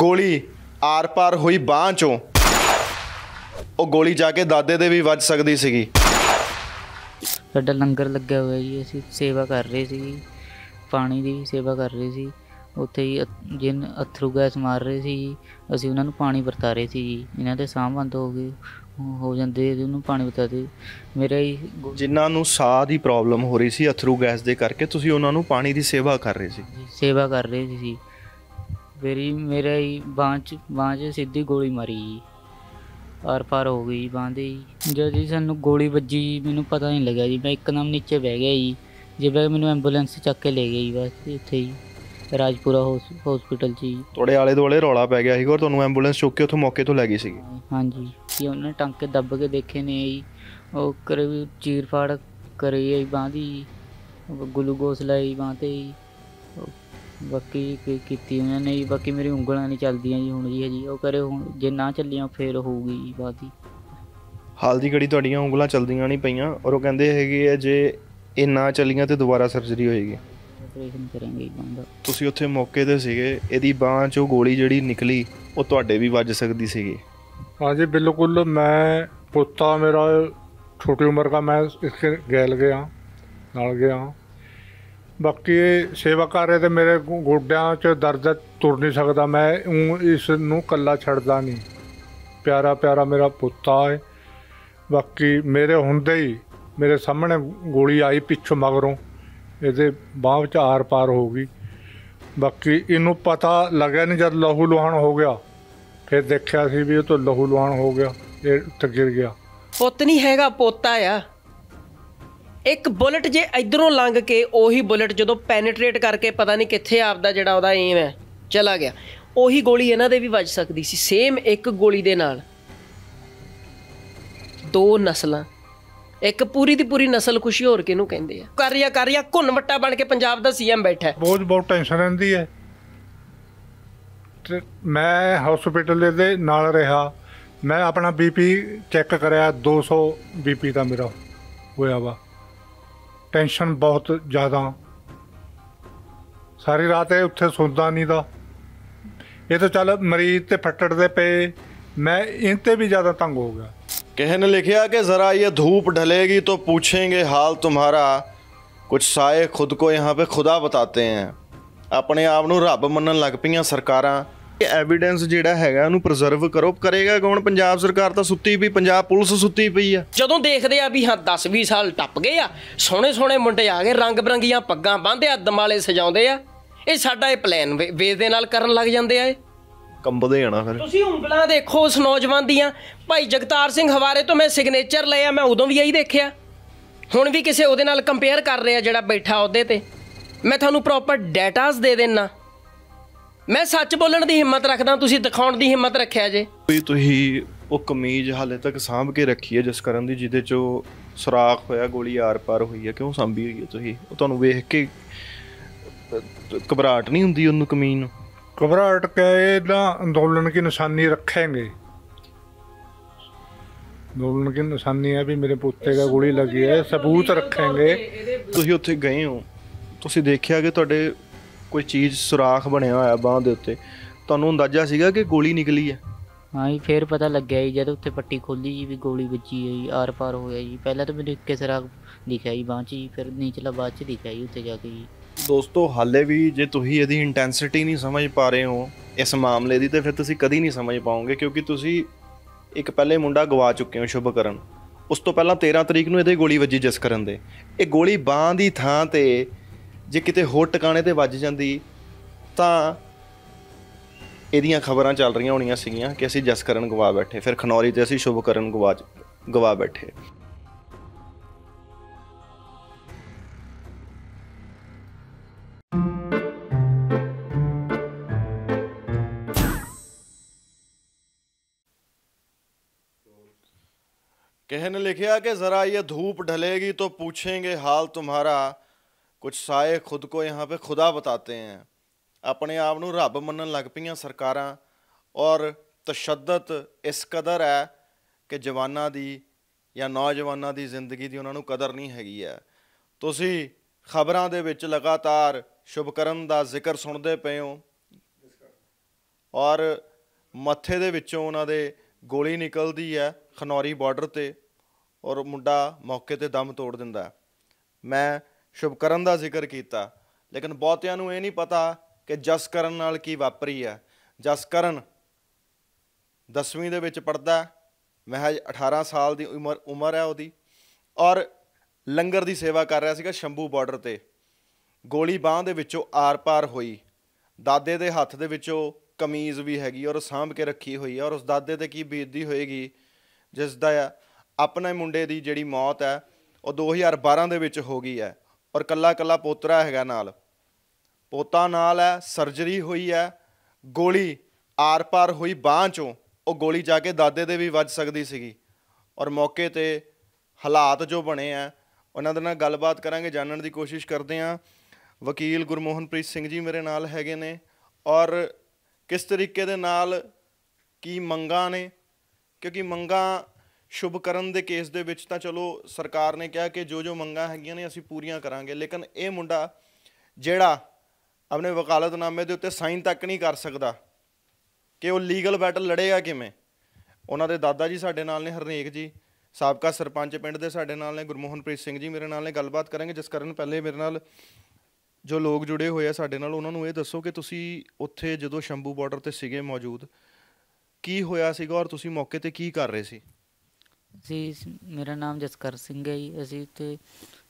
ਗੋਲੀ ਆਰ-ਪਾਰ ਹੋਈ ਬਾਹ ਚੋਂ ਉਹ ਗੋਲੀ ਜਾ ਕੇ ਦਾਦੇ ਦੇ ਵੀ ਵੱਜ ਸਕਦੀ ਸੀਗੀ ਸਾਡਾ ਲੰਗਰ ਲੱਗਿਆ ਹੋਇਆ ਜੀ ਅਸੀਂ ਸੇਵਾ ਕਰ ਰਹੇ ਸੀ ਪਾਣੀ ਦੀ ਸੇਵਾ ਕਰ ਰਹੇ ਸੀ ਉੱਥੇ ਹੀ ਜਿੰਨ ਅਥਰੂ ਗੈਸ ਮਾਰ ਰਹੇ ਸੀ ਅਸੀਂ ਉਹਨਾਂ ਨੂੰ ਪਾਣੀ ਵਰਤਾ ਰਹੇ ਸੀ ਜੀ ਇਹਨਾਂ ਦੇ ਸਾਹ ਬੰਦ ਹੋ ਗਏ ਹੋ ਜਾਂਦੇ ਜੀ ਉਹਨੂੰ ਪਾਣੀ ਦੇ ਮੇਰੇ ਹੀ ਜਿਨ੍ਹਾਂ ਨੂੰ ਸਾਹ ਦੀ ਪ੍ਰੋਬਲਮ ਹੋ ਰਹੀ ਸੀ ਅਥਰੂ ਗੈਸ ਦੇ ਕਰਕੇ ਤੁਸੀਂ ਉਹਨਾਂ ਨੂੰ ਪਾਣੀ ਦੀ ਸੇਵਾ ਕਰ ਰਹੇ ਸੀ ਸੇਵਾ ਕਰ ਰਹੇ ਸੀ ਮੇਰੀ ਮੇਰੇ ਹੀ ਬਾਂਹ 'ਚ 'ਚ ਸਿੱਧੀ ਗੋਲੀ ਮਾਰੀ ਔਰ ਫਰ ਹੋ ਗਈ ਬਾਂਦੇ ਜਦ ਜੀ ਸਾਨੂੰ ਗੋਲੀ ਵੱਜੀ ਮੈਨੂੰ ਪਤਾ ਨਹੀਂ ਲੱਗਿਆ ਜੀ ਮੈਂ ਇੱਕਦਮ ਨੀਚੇ ਬਹਿ ਗਿਆ ਜੀ ਜਿਵੇਂ ਮੈਨੂੰ ਐਂਬੂਲੈਂਸ ਚੱਕ ਕੇ ਲੈ ਗਈ ਬਸ ਇੱਥੇ ਹੀ ਰਾਜਪੁਰਾ ਹਸਪੀਟਲ ਜੀ ਤੁਹਾਡੇ ਆਲੇ ਦੁਆਲੇ ਰੌਲਾ ਪੈ ਗਿਆ ਸੀ ਔਰ ਤੁਹਾਨੂੰ ਐਂਬੂਲੈਂਸ ਚੁੱਕ ਕੇ ਉੱਥੋਂ ਮੌਕੇ ਤੋਂ ਲੈ ਗਈ ਸੀ ਹਾਂਜੀ ਕੀ ਉਹਨੇ ਟਾਂਕੇ ਦੱਬ ਕੇ ਦੇਖੇ ਨੇ ਜੀ ਉਹ ਕਰੇ ਚੀਰ ਫਾੜ ਕਰੀ ਆਈ ਗਲੂਕੋਸ ਲਈ ਬਾਂਤੇ ਹੀ ਜੀ ਬਾਕੀ ਕੀ ਕੀਤੀ ਉਹਨਾਂ ਨੇ ਜੀ ਬਾਕੀ ਮੇਰੀ ਉਂਗਲਾਂ ਨਹੀਂ ਚੱਲਦੀਆਂ ਜੀ ਹੁਣ ਜੀ ਹਜੀ ਉਹ ਕਰੇ ਹੁਣ ਜੇ ਨਾ ਚੱਲੀਆਂ ਫੇਰ ਹੋਊਗੀ ਜੀ ਬਾਅਦ ਹਾਲ ਦੀ ਘੜੀ ਤੁਹਾਡੀਆਂ ਉਂਗਲਾਂ ਚੱਲਦੀਆਂ ਨਹੀਂ ਪਈਆਂ ਔਰ ਉਹ ਕਹਿੰਦੇ ਹੈਗੇ ਆ ਜੇ ਇਹ ਨਾ ਚੱਲੀਆਂ ਤੇ ਦੁਬਾਰਾ ਸਰਜਰੀ ਹੋਏਗੀ ਆਪਰੇਸ਼ਨ ਕਰਾਂਗੇ ਬੰਦਾ ਤੁਸੀਂ ਉੱਥੇ ਮੌਕੇ ਤੇ ਸੀਗੇ ਇਹਦੀ ਬਾਹ ਚੋਂ ਗੋਲੀ ਜਿਹੜੀ ਨਿਕਲੀ ਉਹ ਤੁਹਾਡੇ ਵੀ ਵੱਜ ਸਕਦੀ ਸੀਗੀ हाँ ਬਿਲਕੁਲ ਮੈਂ ਪੁੱਤਾ ਮੇਰਾ ਛੋਟੀ ਉਮਰ ਦਾ ਮੈਂ ਇਸ ਕੇ ਗੈਲ ਗਿਆ ਨਾਲ ਗਿਆ ਬਾਕੀ ਇਹ ਸੇਵਾ ਕਰ ਰਹੇ ਤੇ ਮੇਰੇ ਗੋਡਿਆਂ 'ਚ ਦਰਦ ਤੁਰ ਨਹੀਂ ਸਕਦਾ ਮੈਂ ਇਸ ਨੂੰ ਕੱਲਾ ਛੱਡਦਾ ਨਹੀਂ ਪਿਆਰਾ ਪਿਆਰਾ ਮੇਰਾ ਪੁੱਤਾ ਹੈ ਬਾਕੀ ਮੇਰੇ ਹੁੰਦੇ ਹੀ ਮੇਰੇ ਸਾਹਮਣੇ ਗੋਲੀ ਆਈ ਪਿੱਛੋਂ ਮਗਰੋਂ ਇਹਦੇ ਬਾਹ ਵਿੱਚ ਆਰ ਪਾਰ ਹੋ ਗਈ ਬਾਕੀ ਇਹਨੂੰ ਪਤਾ ਲੱਗਿਆ ਨਹੀਂ ਜਦ ਲਹੂ ਲੁਹਾਨ ਹੋ ਗਿਆ ਫਿਰ ਦੇਖਿਆ ਸੀ ਵੀ ਉਹ ਤੋਂ ਲਹੂ ਲੁਹਾਨ ਹੋ ਗਿਆ ਇਹ ਉੱਤੇ ਗਿਰ ਗਿਆ ਪੁੱਤ ਨਹੀਂ ਹੈਗਾ ਪੋਤਾ ਆ ਇੱਕ ਬੁਲਟ ਜੇ ਇਧਰੋਂ ਲੰਘ ਕੇ ਉਹੀ ਬੁਲਟ ਜਦੋਂ ਪੈਨੇਟ੍ਰੇਟ ਕਰਕੇ ਪਤਾ ਨਹੀਂ ਕਿੱਥੇ ਆਪਦਾ ਜਿਹੜਾ ਉਹਦਾ ਏਮ ਹੈ ਚਲਾ ਗਿਆ ਉਹੀ ਗੋਲੀ ਇਹਨਾਂ ਦੇ ਵੀ ਵੱਜ ਸਕਦੀ ਸੀ ਸੇਮ ਇੱਕ ਗੋਲੀ ਦੇ ਨਾਲ ਦੋ ਨਸਲਾਂ ਇੱਕ ਪੂਰੀ ਦੀ ਪੂਰੀ ਨਸਲ ਖੁਸ਼ੀ ਹੋਰ ਕਿਹਨੂੰ ਕਹਿੰਦੇ ਆ ਕਰ ਰਿਆ ਕਰ ਰਿਆ ਘੁੰਨ ਵੱਟਾ ਬਣ ਕੇ ਪੰਜਾਬ ਦਾ ਸੀਐਮ ਬੈਠਾ ਬਹੁਤ ਬਹੁਤ ਟੈਨਸ਼ਨ ਰਹਿੰਦੀ ਹੈ ਮੈਂ ਹਸਪੀਟਲ ਦੇ ਨਾਲ ਰਿਹਾ ਮੈਂ ਆਪਣਾ ਬੀਪੀ ਚੈੱਕ ਕਰਿਆ 200 ਬੀਪੀ ਦਾ ਮੇਰਾ ਹੋਇਆ ਵਾ ਟੈਨਸ਼ਨ ਬਹੁਤ ਜ਼ਿਆਦਾ ਸਾਰੀ ਰਾਤ ਇਹ ਉੱਥੇ ਸੌਂਦਾ ਨਹੀਂ ਦਾ ਇਹ ਤਾਂ ਚੱਲ ਮਰੀਜ਼ ਤੇ ਫੱਟੜ ਦੇ ਪਏ ਮੈਂ ਇਹ ਤੇ ਵੀ ਜ਼ਿਆਦਾ ਤੰਗ ਹੋ ਗਿਆ ਕਿਸੇ ਨੇ ਲਿਖਿਆ ਕਿ ਜ਼ਰਾ ਇਹ ਧੂਪ ਢਲੇਗੀ ਤਾਂ ਪੁੱਛेंगे ਹਾਲ ਤੁਹਾਰਾ ਕੁਝ ਸਾਏ ਖੁਦ ਕੋ ਯਹਾਂ ਪੇ ਖੁਦਾ ਬਤਾਤੇ ਹੈ ਆਪਣੇ ਆਪ ਨੂੰ ਰੱਬ ਮੰਨਣ ਲੱਗ ਪਈਆਂ ਸਰਕਾਰਾਂ ਐਵੀਡੈਂਸ ਜਿਹੜਾ ਹੈਗਾ ਉਹਨੂੰ ਪ੍ਰੀਜ਼ਰਵ ਕਰੋ ਕਰੇਗਾ ਕੌਣ ਪੰਜਾਬ ਸਰਕਾਰ ਤਾਂ ਸੁੱਤੀ ਪਈ ਪੰਜਾਬ ਪੁਲਿਸ ਸੁੱਤੀ ਪਈ ਆ ਜਦੋਂ ਦੇਖਦੇ ਆ ਵੀ ਹਾਂ 10 20 ਸਾਲ ਟੱਪ ਗਏ ਆ ਸੋਹਣੇ ਸੋਹਣੇ ਮੁੰਡੇ ਆ ਗਏ ਰੰਗ ਬਰੰਗੀਆਂ ਪੱਗਾਂ ਬੰਨਦੇ ਆ ਦਮਾਲੇ ਸਜਾਉਂਦੇ ਆ ਇਹ ਸਾਡਾ ਇਹ ਪਲਾਨ ਵੇ ਦੇ ਨਾਲ ਕਰਨ ਲੱਗ ਜਾਂਦੇ ਆ ਇਹ ਕੰਬਦੇ ਆਣਾ ਫਿਰ ਤੁਸੀਂ ਉਂਗਲਾਂ ਦੇਖੋ ਉਸ ਨੌਜਵਾਨ ਦੀਆਂ ਭਾਈ ਜਗਤਾਰ ਸਿੰਘ ਹਵਾਰੇ ਤੋਂ ਮੈਂ ਸਿਗਨੇਚਰ ਲਿਆ ਮੈਂ ਉਦੋਂ ਵੀ ਇਹੀ ਦੇਖਿਆ ਹੁਣ ਵੀ ਕਿਸੇ ਉਹਦੇ ਨਾਲ ਕੰਪੇਅਰ ਕਰ ਰਿਹਾ ਜਿਹੜਾ ਬੈਠਾ ਉਹਦੇ ਤੇ ਮੈਂ ਤੁਹਾਨੂੰ ਪ੍ਰੋਪਰ ਡਾਟਾਸ ਦੇ ਦੇਣਾ ਮੈਂ ਸੱਚ ਬੋਲਣ ਦੀ ਹਿੰਮਤ ਰੱਖਦਾ ਤੁਸੀਂ ਦਿਖਾਉਣ ਦੀ ਹਿੰਮਤ ਰੱਖਿਆ ਜੇ ਵੀ ਤੁਸੀਂ ਉਹ ਕਮੀਜ਼ ਹਾਲੇ ਤੱਕ ਸਾਂਭ ਕੇ ਰੱਖੀ ਹੈ ਜਿਸ ਕਰਨ ਦੀ ਜਿਹਦੇ ਚੋਂ ਸਰਾਖ ਹੋਇਆ ਗੋਲੀ ਆਰ-ਪਾਰ ਹੋਈ ਹੈ ਕਿਉਂ ਸਾਂਭੀ ਹੋਈ ਹੈ ਤੁਸੀਂ ਉਹ ਤੁਹਾਨੂੰ ਵੇਖ ਕੇ ਘਬਰਾਟ ਨਹੀਂ ਹੁੰਦੀ ਉਹਨੂੰ ਕਮੀਨ ਨੂੰ ਘਬਰਾਟ ਕਹੇ ਨਾ ਅੰਦੋਲਨ ਕੀ ਨਿਸ਼ਾਨੀ ਰੱਖਾਂਗੇ ਅੰਦੋਲਨ ਕੀ ਨਿਸ਼ਾਨੀ ਹੈ ਵੀ ਮੇਰੇ ਪੁੱਤੇ ਦਾ ਗੋਲੀ ਲੱਗੀ ਹੈ ਸਬੂਤ ਰੱਖਾਂਗੇ ਤੁਸੀਂ ਉੱਥੇ ਗਏ ਹੋ ਤੁਸੀਂ ਦੇਖਿਆ ਕਿ ਤੁਹਾਡੇ ਕੋਈ ਚੀਜ਼ ਸੁਰਾਖ ਬਣਿਆ ਹੋਇਆ ਬਾਹ ਦੇ ਉੱਤੇ ਤੁਹਾਨੂੰ ਅੰਦਾਜ਼ਾ ਸੀਗਾ ਕਿ ਗੋਲੀ ਨਿਕਲੀ ਹੈ ਹਾਂ ਜੀ ਫੇਰ ਪਤਾ ਲੱਗਿਆ ਜੀ ਜਦ ਉੱਥੇ ਪੱਟੀ ਖੋਲੀ ਜੀ ਵੀ ਗੋਲੀ ਵੱਜੀ ਹੈ ਜੀ ਆਰ ਪਾਰ ਹੋਇਆ ਜੀ ਪਹਿਲਾਂ ਤਾਂ ਮੈਨੂੰ ਇੱਕੇ ਸਰਾਗ ਦਿਖਿਆ ਜੀ ਬਾਹ 'ਚ ਜੀ ਫਿਰ ਨੀਚਲਾ ਬਾਅਦ 'ਚ ਦਿਖਿਆ ਜੀ ਉੱਥੇ ਜਾ ਕੇ ਜੀ ਦੋਸਤੋ ਹਾਲੇ ਵੀ ਜੇ ਤੁਸੀਂ ਇਹਦੀ ਇੰਟੈਂਸਿਟੀ ਨਹੀਂ ਸਮਝ ਪਾ ਰਹੇ ਹੋ ਇਸ ਮਾਮਲੇ ਦੀ ਤੇ ਫਿਰ ਤੁਸੀਂ ਕਦੀ ਨਹੀਂ ਸਮਝ ਪਾਓਗੇ ਕਿਉਂਕਿ ਤੁਸੀਂ ਇੱਕ ਪਹਿਲੇ ਮੁੰਡਾ ਗਵਾ ਚੁੱਕੇ ਹੋ ਸ਼ੁਭਕਰਨ ਉਸ ਤੋਂ ਪਹਿਲਾਂ 13 ਤਰੀਕ ਨੂੰ ਇਹਦੇ ਗੋਲੀ ਵੱਜੀ ਜਸਕਰਨ ਦੇ ਇਹ ਗੋਲੀ ਬਾਹ ਦੀ ਥਾਂ ਤੇ ਜੇ ਕਿਤੇ ਹੋਰ ਟਿਕਾਣੇ ਤੇ ਵੱਜ ਜਾਂਦੀ ਤਾਂ ਇਹਦੀਆਂ ਖਬਰਾਂ ਚੱਲ ਰਹੀਆਂ ਹੋਣੀਆਂ ਸੀਗੀਆਂ ਕਿ ਅਸੀਂ ਜਸਕਰਨ ਗਵਾ ਬੈਠੇ ਫਿਰ ਖਨੌਰੀ ਤੇ ਅਸੀਂ ਸ਼ੁਭਕਰਨ ਗਵਾ ਗਵਾ ਬੈਠੇ ਕਹਿਣ ਲਿਖਿਆ ਕਿ ਜ਼ਰਾ ਇਹ ਧੂਪ ਢਲੇਗੀ ਤਾਂ ਪੁੱਛेंगे ਹਾਲ ਤੁਹਾਡਾ ਕੁਝ ਸਾਏ ਖੁਦ ਕੋ ਯਹਾਂ ਪੇ ਖੁਦਾ ਬਤਾਤੇ ਹੈ ਆਪਣੇ ਆਪ ਨੂੰ ਰੱਬ ਮੰਨਣ ਲੱਗ ਪਈਆਂ ਸਰਕਾਰਾਂ ਔਰ ਤਸ਼ੱਦਦ ਇਸ ਕਦਰ ਹੈ ਕਿ ਜਵਾਨਾਂ ਦੀ ਜਾਂ ਨੌਜਵਾਨਾਂ ਦੀ ਜ਼ਿੰਦਗੀ ਦੀ ਉਹਨਾਂ ਨੂੰ ਕਦਰ ਨਹੀਂ ਹੈਗੀ ਹੈ ਤੁਸੀਂ ਖਬਰਾਂ ਦੇ ਵਿੱਚ ਲਗਾਤਾਰ ਸ਼ੁਭਕਰਨ ਦਾ ਜ਼ਿਕਰ ਸੁਣਦੇ ਪਏ ਹੋ ਔਰ ਮੱਥੇ ਦੇ ਵਿੱਚੋਂ ਉਹਨਾਂ ਦੇ ਗੋਲੀ ਨਿਕਲਦੀ ਹੈ ਖਨੌਰੀ ਬਾਰਡਰ ਤੇ ਔਰ ਮੁੰਡਾ ਮੌਕੇ ਤੇ ਦਮ ਤੋੜ ਦਿੰਦਾ ਮੈਂ ਸ਼ੁਭਕਰਨ ਦਾ ਜ਼ਿਕਰ ਕੀਤਾ ਲੇਕਿਨ ਬਹੁਤਿਆਂ ਨੂੰ ਇਹ ਨਹੀਂ ਪਤਾ ਕਿ ਜਸਕਰਨ ਨਾਲ ਕੀ ਵਾਪਰੀ ਹੈ ਜਸਕਰਨ 10ਵੀਂ ਦੇ ਵਿੱਚ ਪੜਦਾ ਮਹਿਜ 18 ਸਾਲ ਦੀ ਉਮਰ ਉਮਰ ਹੈ ਉਹਦੀ ਔਰ ਲੰਗਰ ਦੀ ਸੇਵਾ ਕਰ ਰਿਹਾ ਸੀਗਾ ਸ਼ੰਭੂ ਬਾਰਡਰ ਤੇ ਗੋਲੀ ਬਾਹ ਦੇ ਵਿੱਚੋਂ ਆਰ-ਪਾਰ ਹੋਈ ਦਾਦੇ ਦੇ ਹੱਥ ਦੇ ਵਿੱਚੋਂ ਕਮੀਜ਼ ਵੀ ਹੈਗੀ ਔਰ ਸਾਂਭ ਕੇ ਰੱਖੀ ਹੋਈ ਹੈ ਔਰ ਉਸ ਦਾਦੇ ਤੇ ਕੀ ਬੀਤਦੀ ਹੋਏਗੀ ਜਿਸ ਦਾ ਆਪਣੇ ਮੁੰਡੇ ਦੀ ਜਿਹੜੀ ਮੌਤ ਹੈ ਉਹ 2012 ਦੇ ਵਿੱਚ ਹੋ ਗਈ ਹੈ ਔਰ ਕੱਲਾ ਕੱਲਾ ਪੋਤਰਾ ਹੈਗਾ ਨਾਲ ਪੋਤਾ ਨਾਲ ਹੈ ਸਰਜਰੀ ਹੋਈ ਹੈ ਗੋਲੀ ਆਰ-ਪਾਰ ਹੋਈ ਬਾਹ ਚੋਂ ਉਹ ਗੋਲੀ ਜਾ ਕੇ ਦਾਦੇ ਦੇ ਵੀ ਵੱਜ ਸਕਦੀ ਸੀਗੀ ਔਰ ਮੌਕੇ ਤੇ ਹਾਲਾਤ ਜੋ ਬਣੇ ਆ ਉਹਨਾਂ ਦੇ ਨਾਲ ਗੱਲਬਾਤ ਕਰਾਂਗੇ ਜਾਣਨ ਦੀ ਕੋਸ਼ਿਸ਼ ਕਰਦੇ ਆ ਵਕੀਲ ਗੁਰਮੋਹਨਪ੍ਰੀਤ ਸਿੰਘ ਜੀ ਮੇਰੇ ਨਾਲ ਹੈਗੇ ਨੇ ਔਰ ਕਿਸ ਤਰੀਕੇ ਦੇ ਨਾਲ ਕੀ ਮੰਗਾ ਨੇ ਕਿਉਂਕਿ ਮੰਗਾ ਸ਼ੁਭਕਰਨ ਦੇ ਕੇਸ ਦੇ ਵਿੱਚ ਤਾਂ ਚਲੋ ਸਰਕਾਰ ਨੇ ਕਿਹਾ ਕਿ ਜੋ ਜੋ ਮੰਗਾਂ ਹੈਗੀਆਂ ਨੇ ਅਸੀਂ ਪੂਰੀਆਂ ਕਰਾਂਗੇ ਲੇਕਿਨ ਇਹ ਮੁੰਡਾ ਜਿਹੜਾ ਆਪਣੇ ਵਕਾਲਤਨਾਮੇ ਦੇ ਉੱਤੇ ਸਾਈਨ ਤੱਕ ਨਹੀਂ ਕਰ ਸਕਦਾ ਕਿ ਉਹ ਲੀਗਲ ਬੈਟਲ ਲੜੇਗਾ ਕਿਵੇਂ ਉਹਨਾਂ ਦੇ ਦਾਦਾ ਜੀ ਸਾਡੇ ਨਾਲ ਨੇ ਹਰਨੇਕ ਜੀ ਸਾਬਕਾ ਸਰਪੰਚ ਪਿੰਡ ਦੇ ਸਾਡੇ ਨਾਲ ਨੇ ਗੁਰਮੋਹਨਪ੍ਰੀਤ ਸਿੰਘ ਜੀ ਮੇਰੇ ਨਾਲ ਨੇ ਗੱਲਬਾਤ ਕਰਾਂਗੇ ਜਿਸ ਕਰਨ ਪਹਿਲੇ ਮੇਰੇ ਨਾਲ ਜੋ ਲੋਕ ਜੁੜੇ ਹੋਏ ਆ ਸਾਡੇ ਨਾਲ ਉਹਨਾਂ ਨੂੰ ਇਹ ਦੱਸੋ ਕਿ ਤੁਸੀਂ ਉੱਥੇ ਜਦੋਂ ਸ਼ੰਭੂ ਬਾਰਡਰ ਤੇ ਸੀਗੇ ਮੌਜੂਦ ਕੀ ਹੋਇਆ ਸੀਗਾ ਔਰ ਤੁਸੀਂ ਮੌਕੇ ਤੇ ਕੀ ਕਰ ਰਹੇ ਸੀ ਅਸੀਂ ਮੇਰਾ ਨਾਮ ਜਸਕਰ ਸਿੰਘ ਹੈ ਜੀ ਅਸੀਂ ਤੇ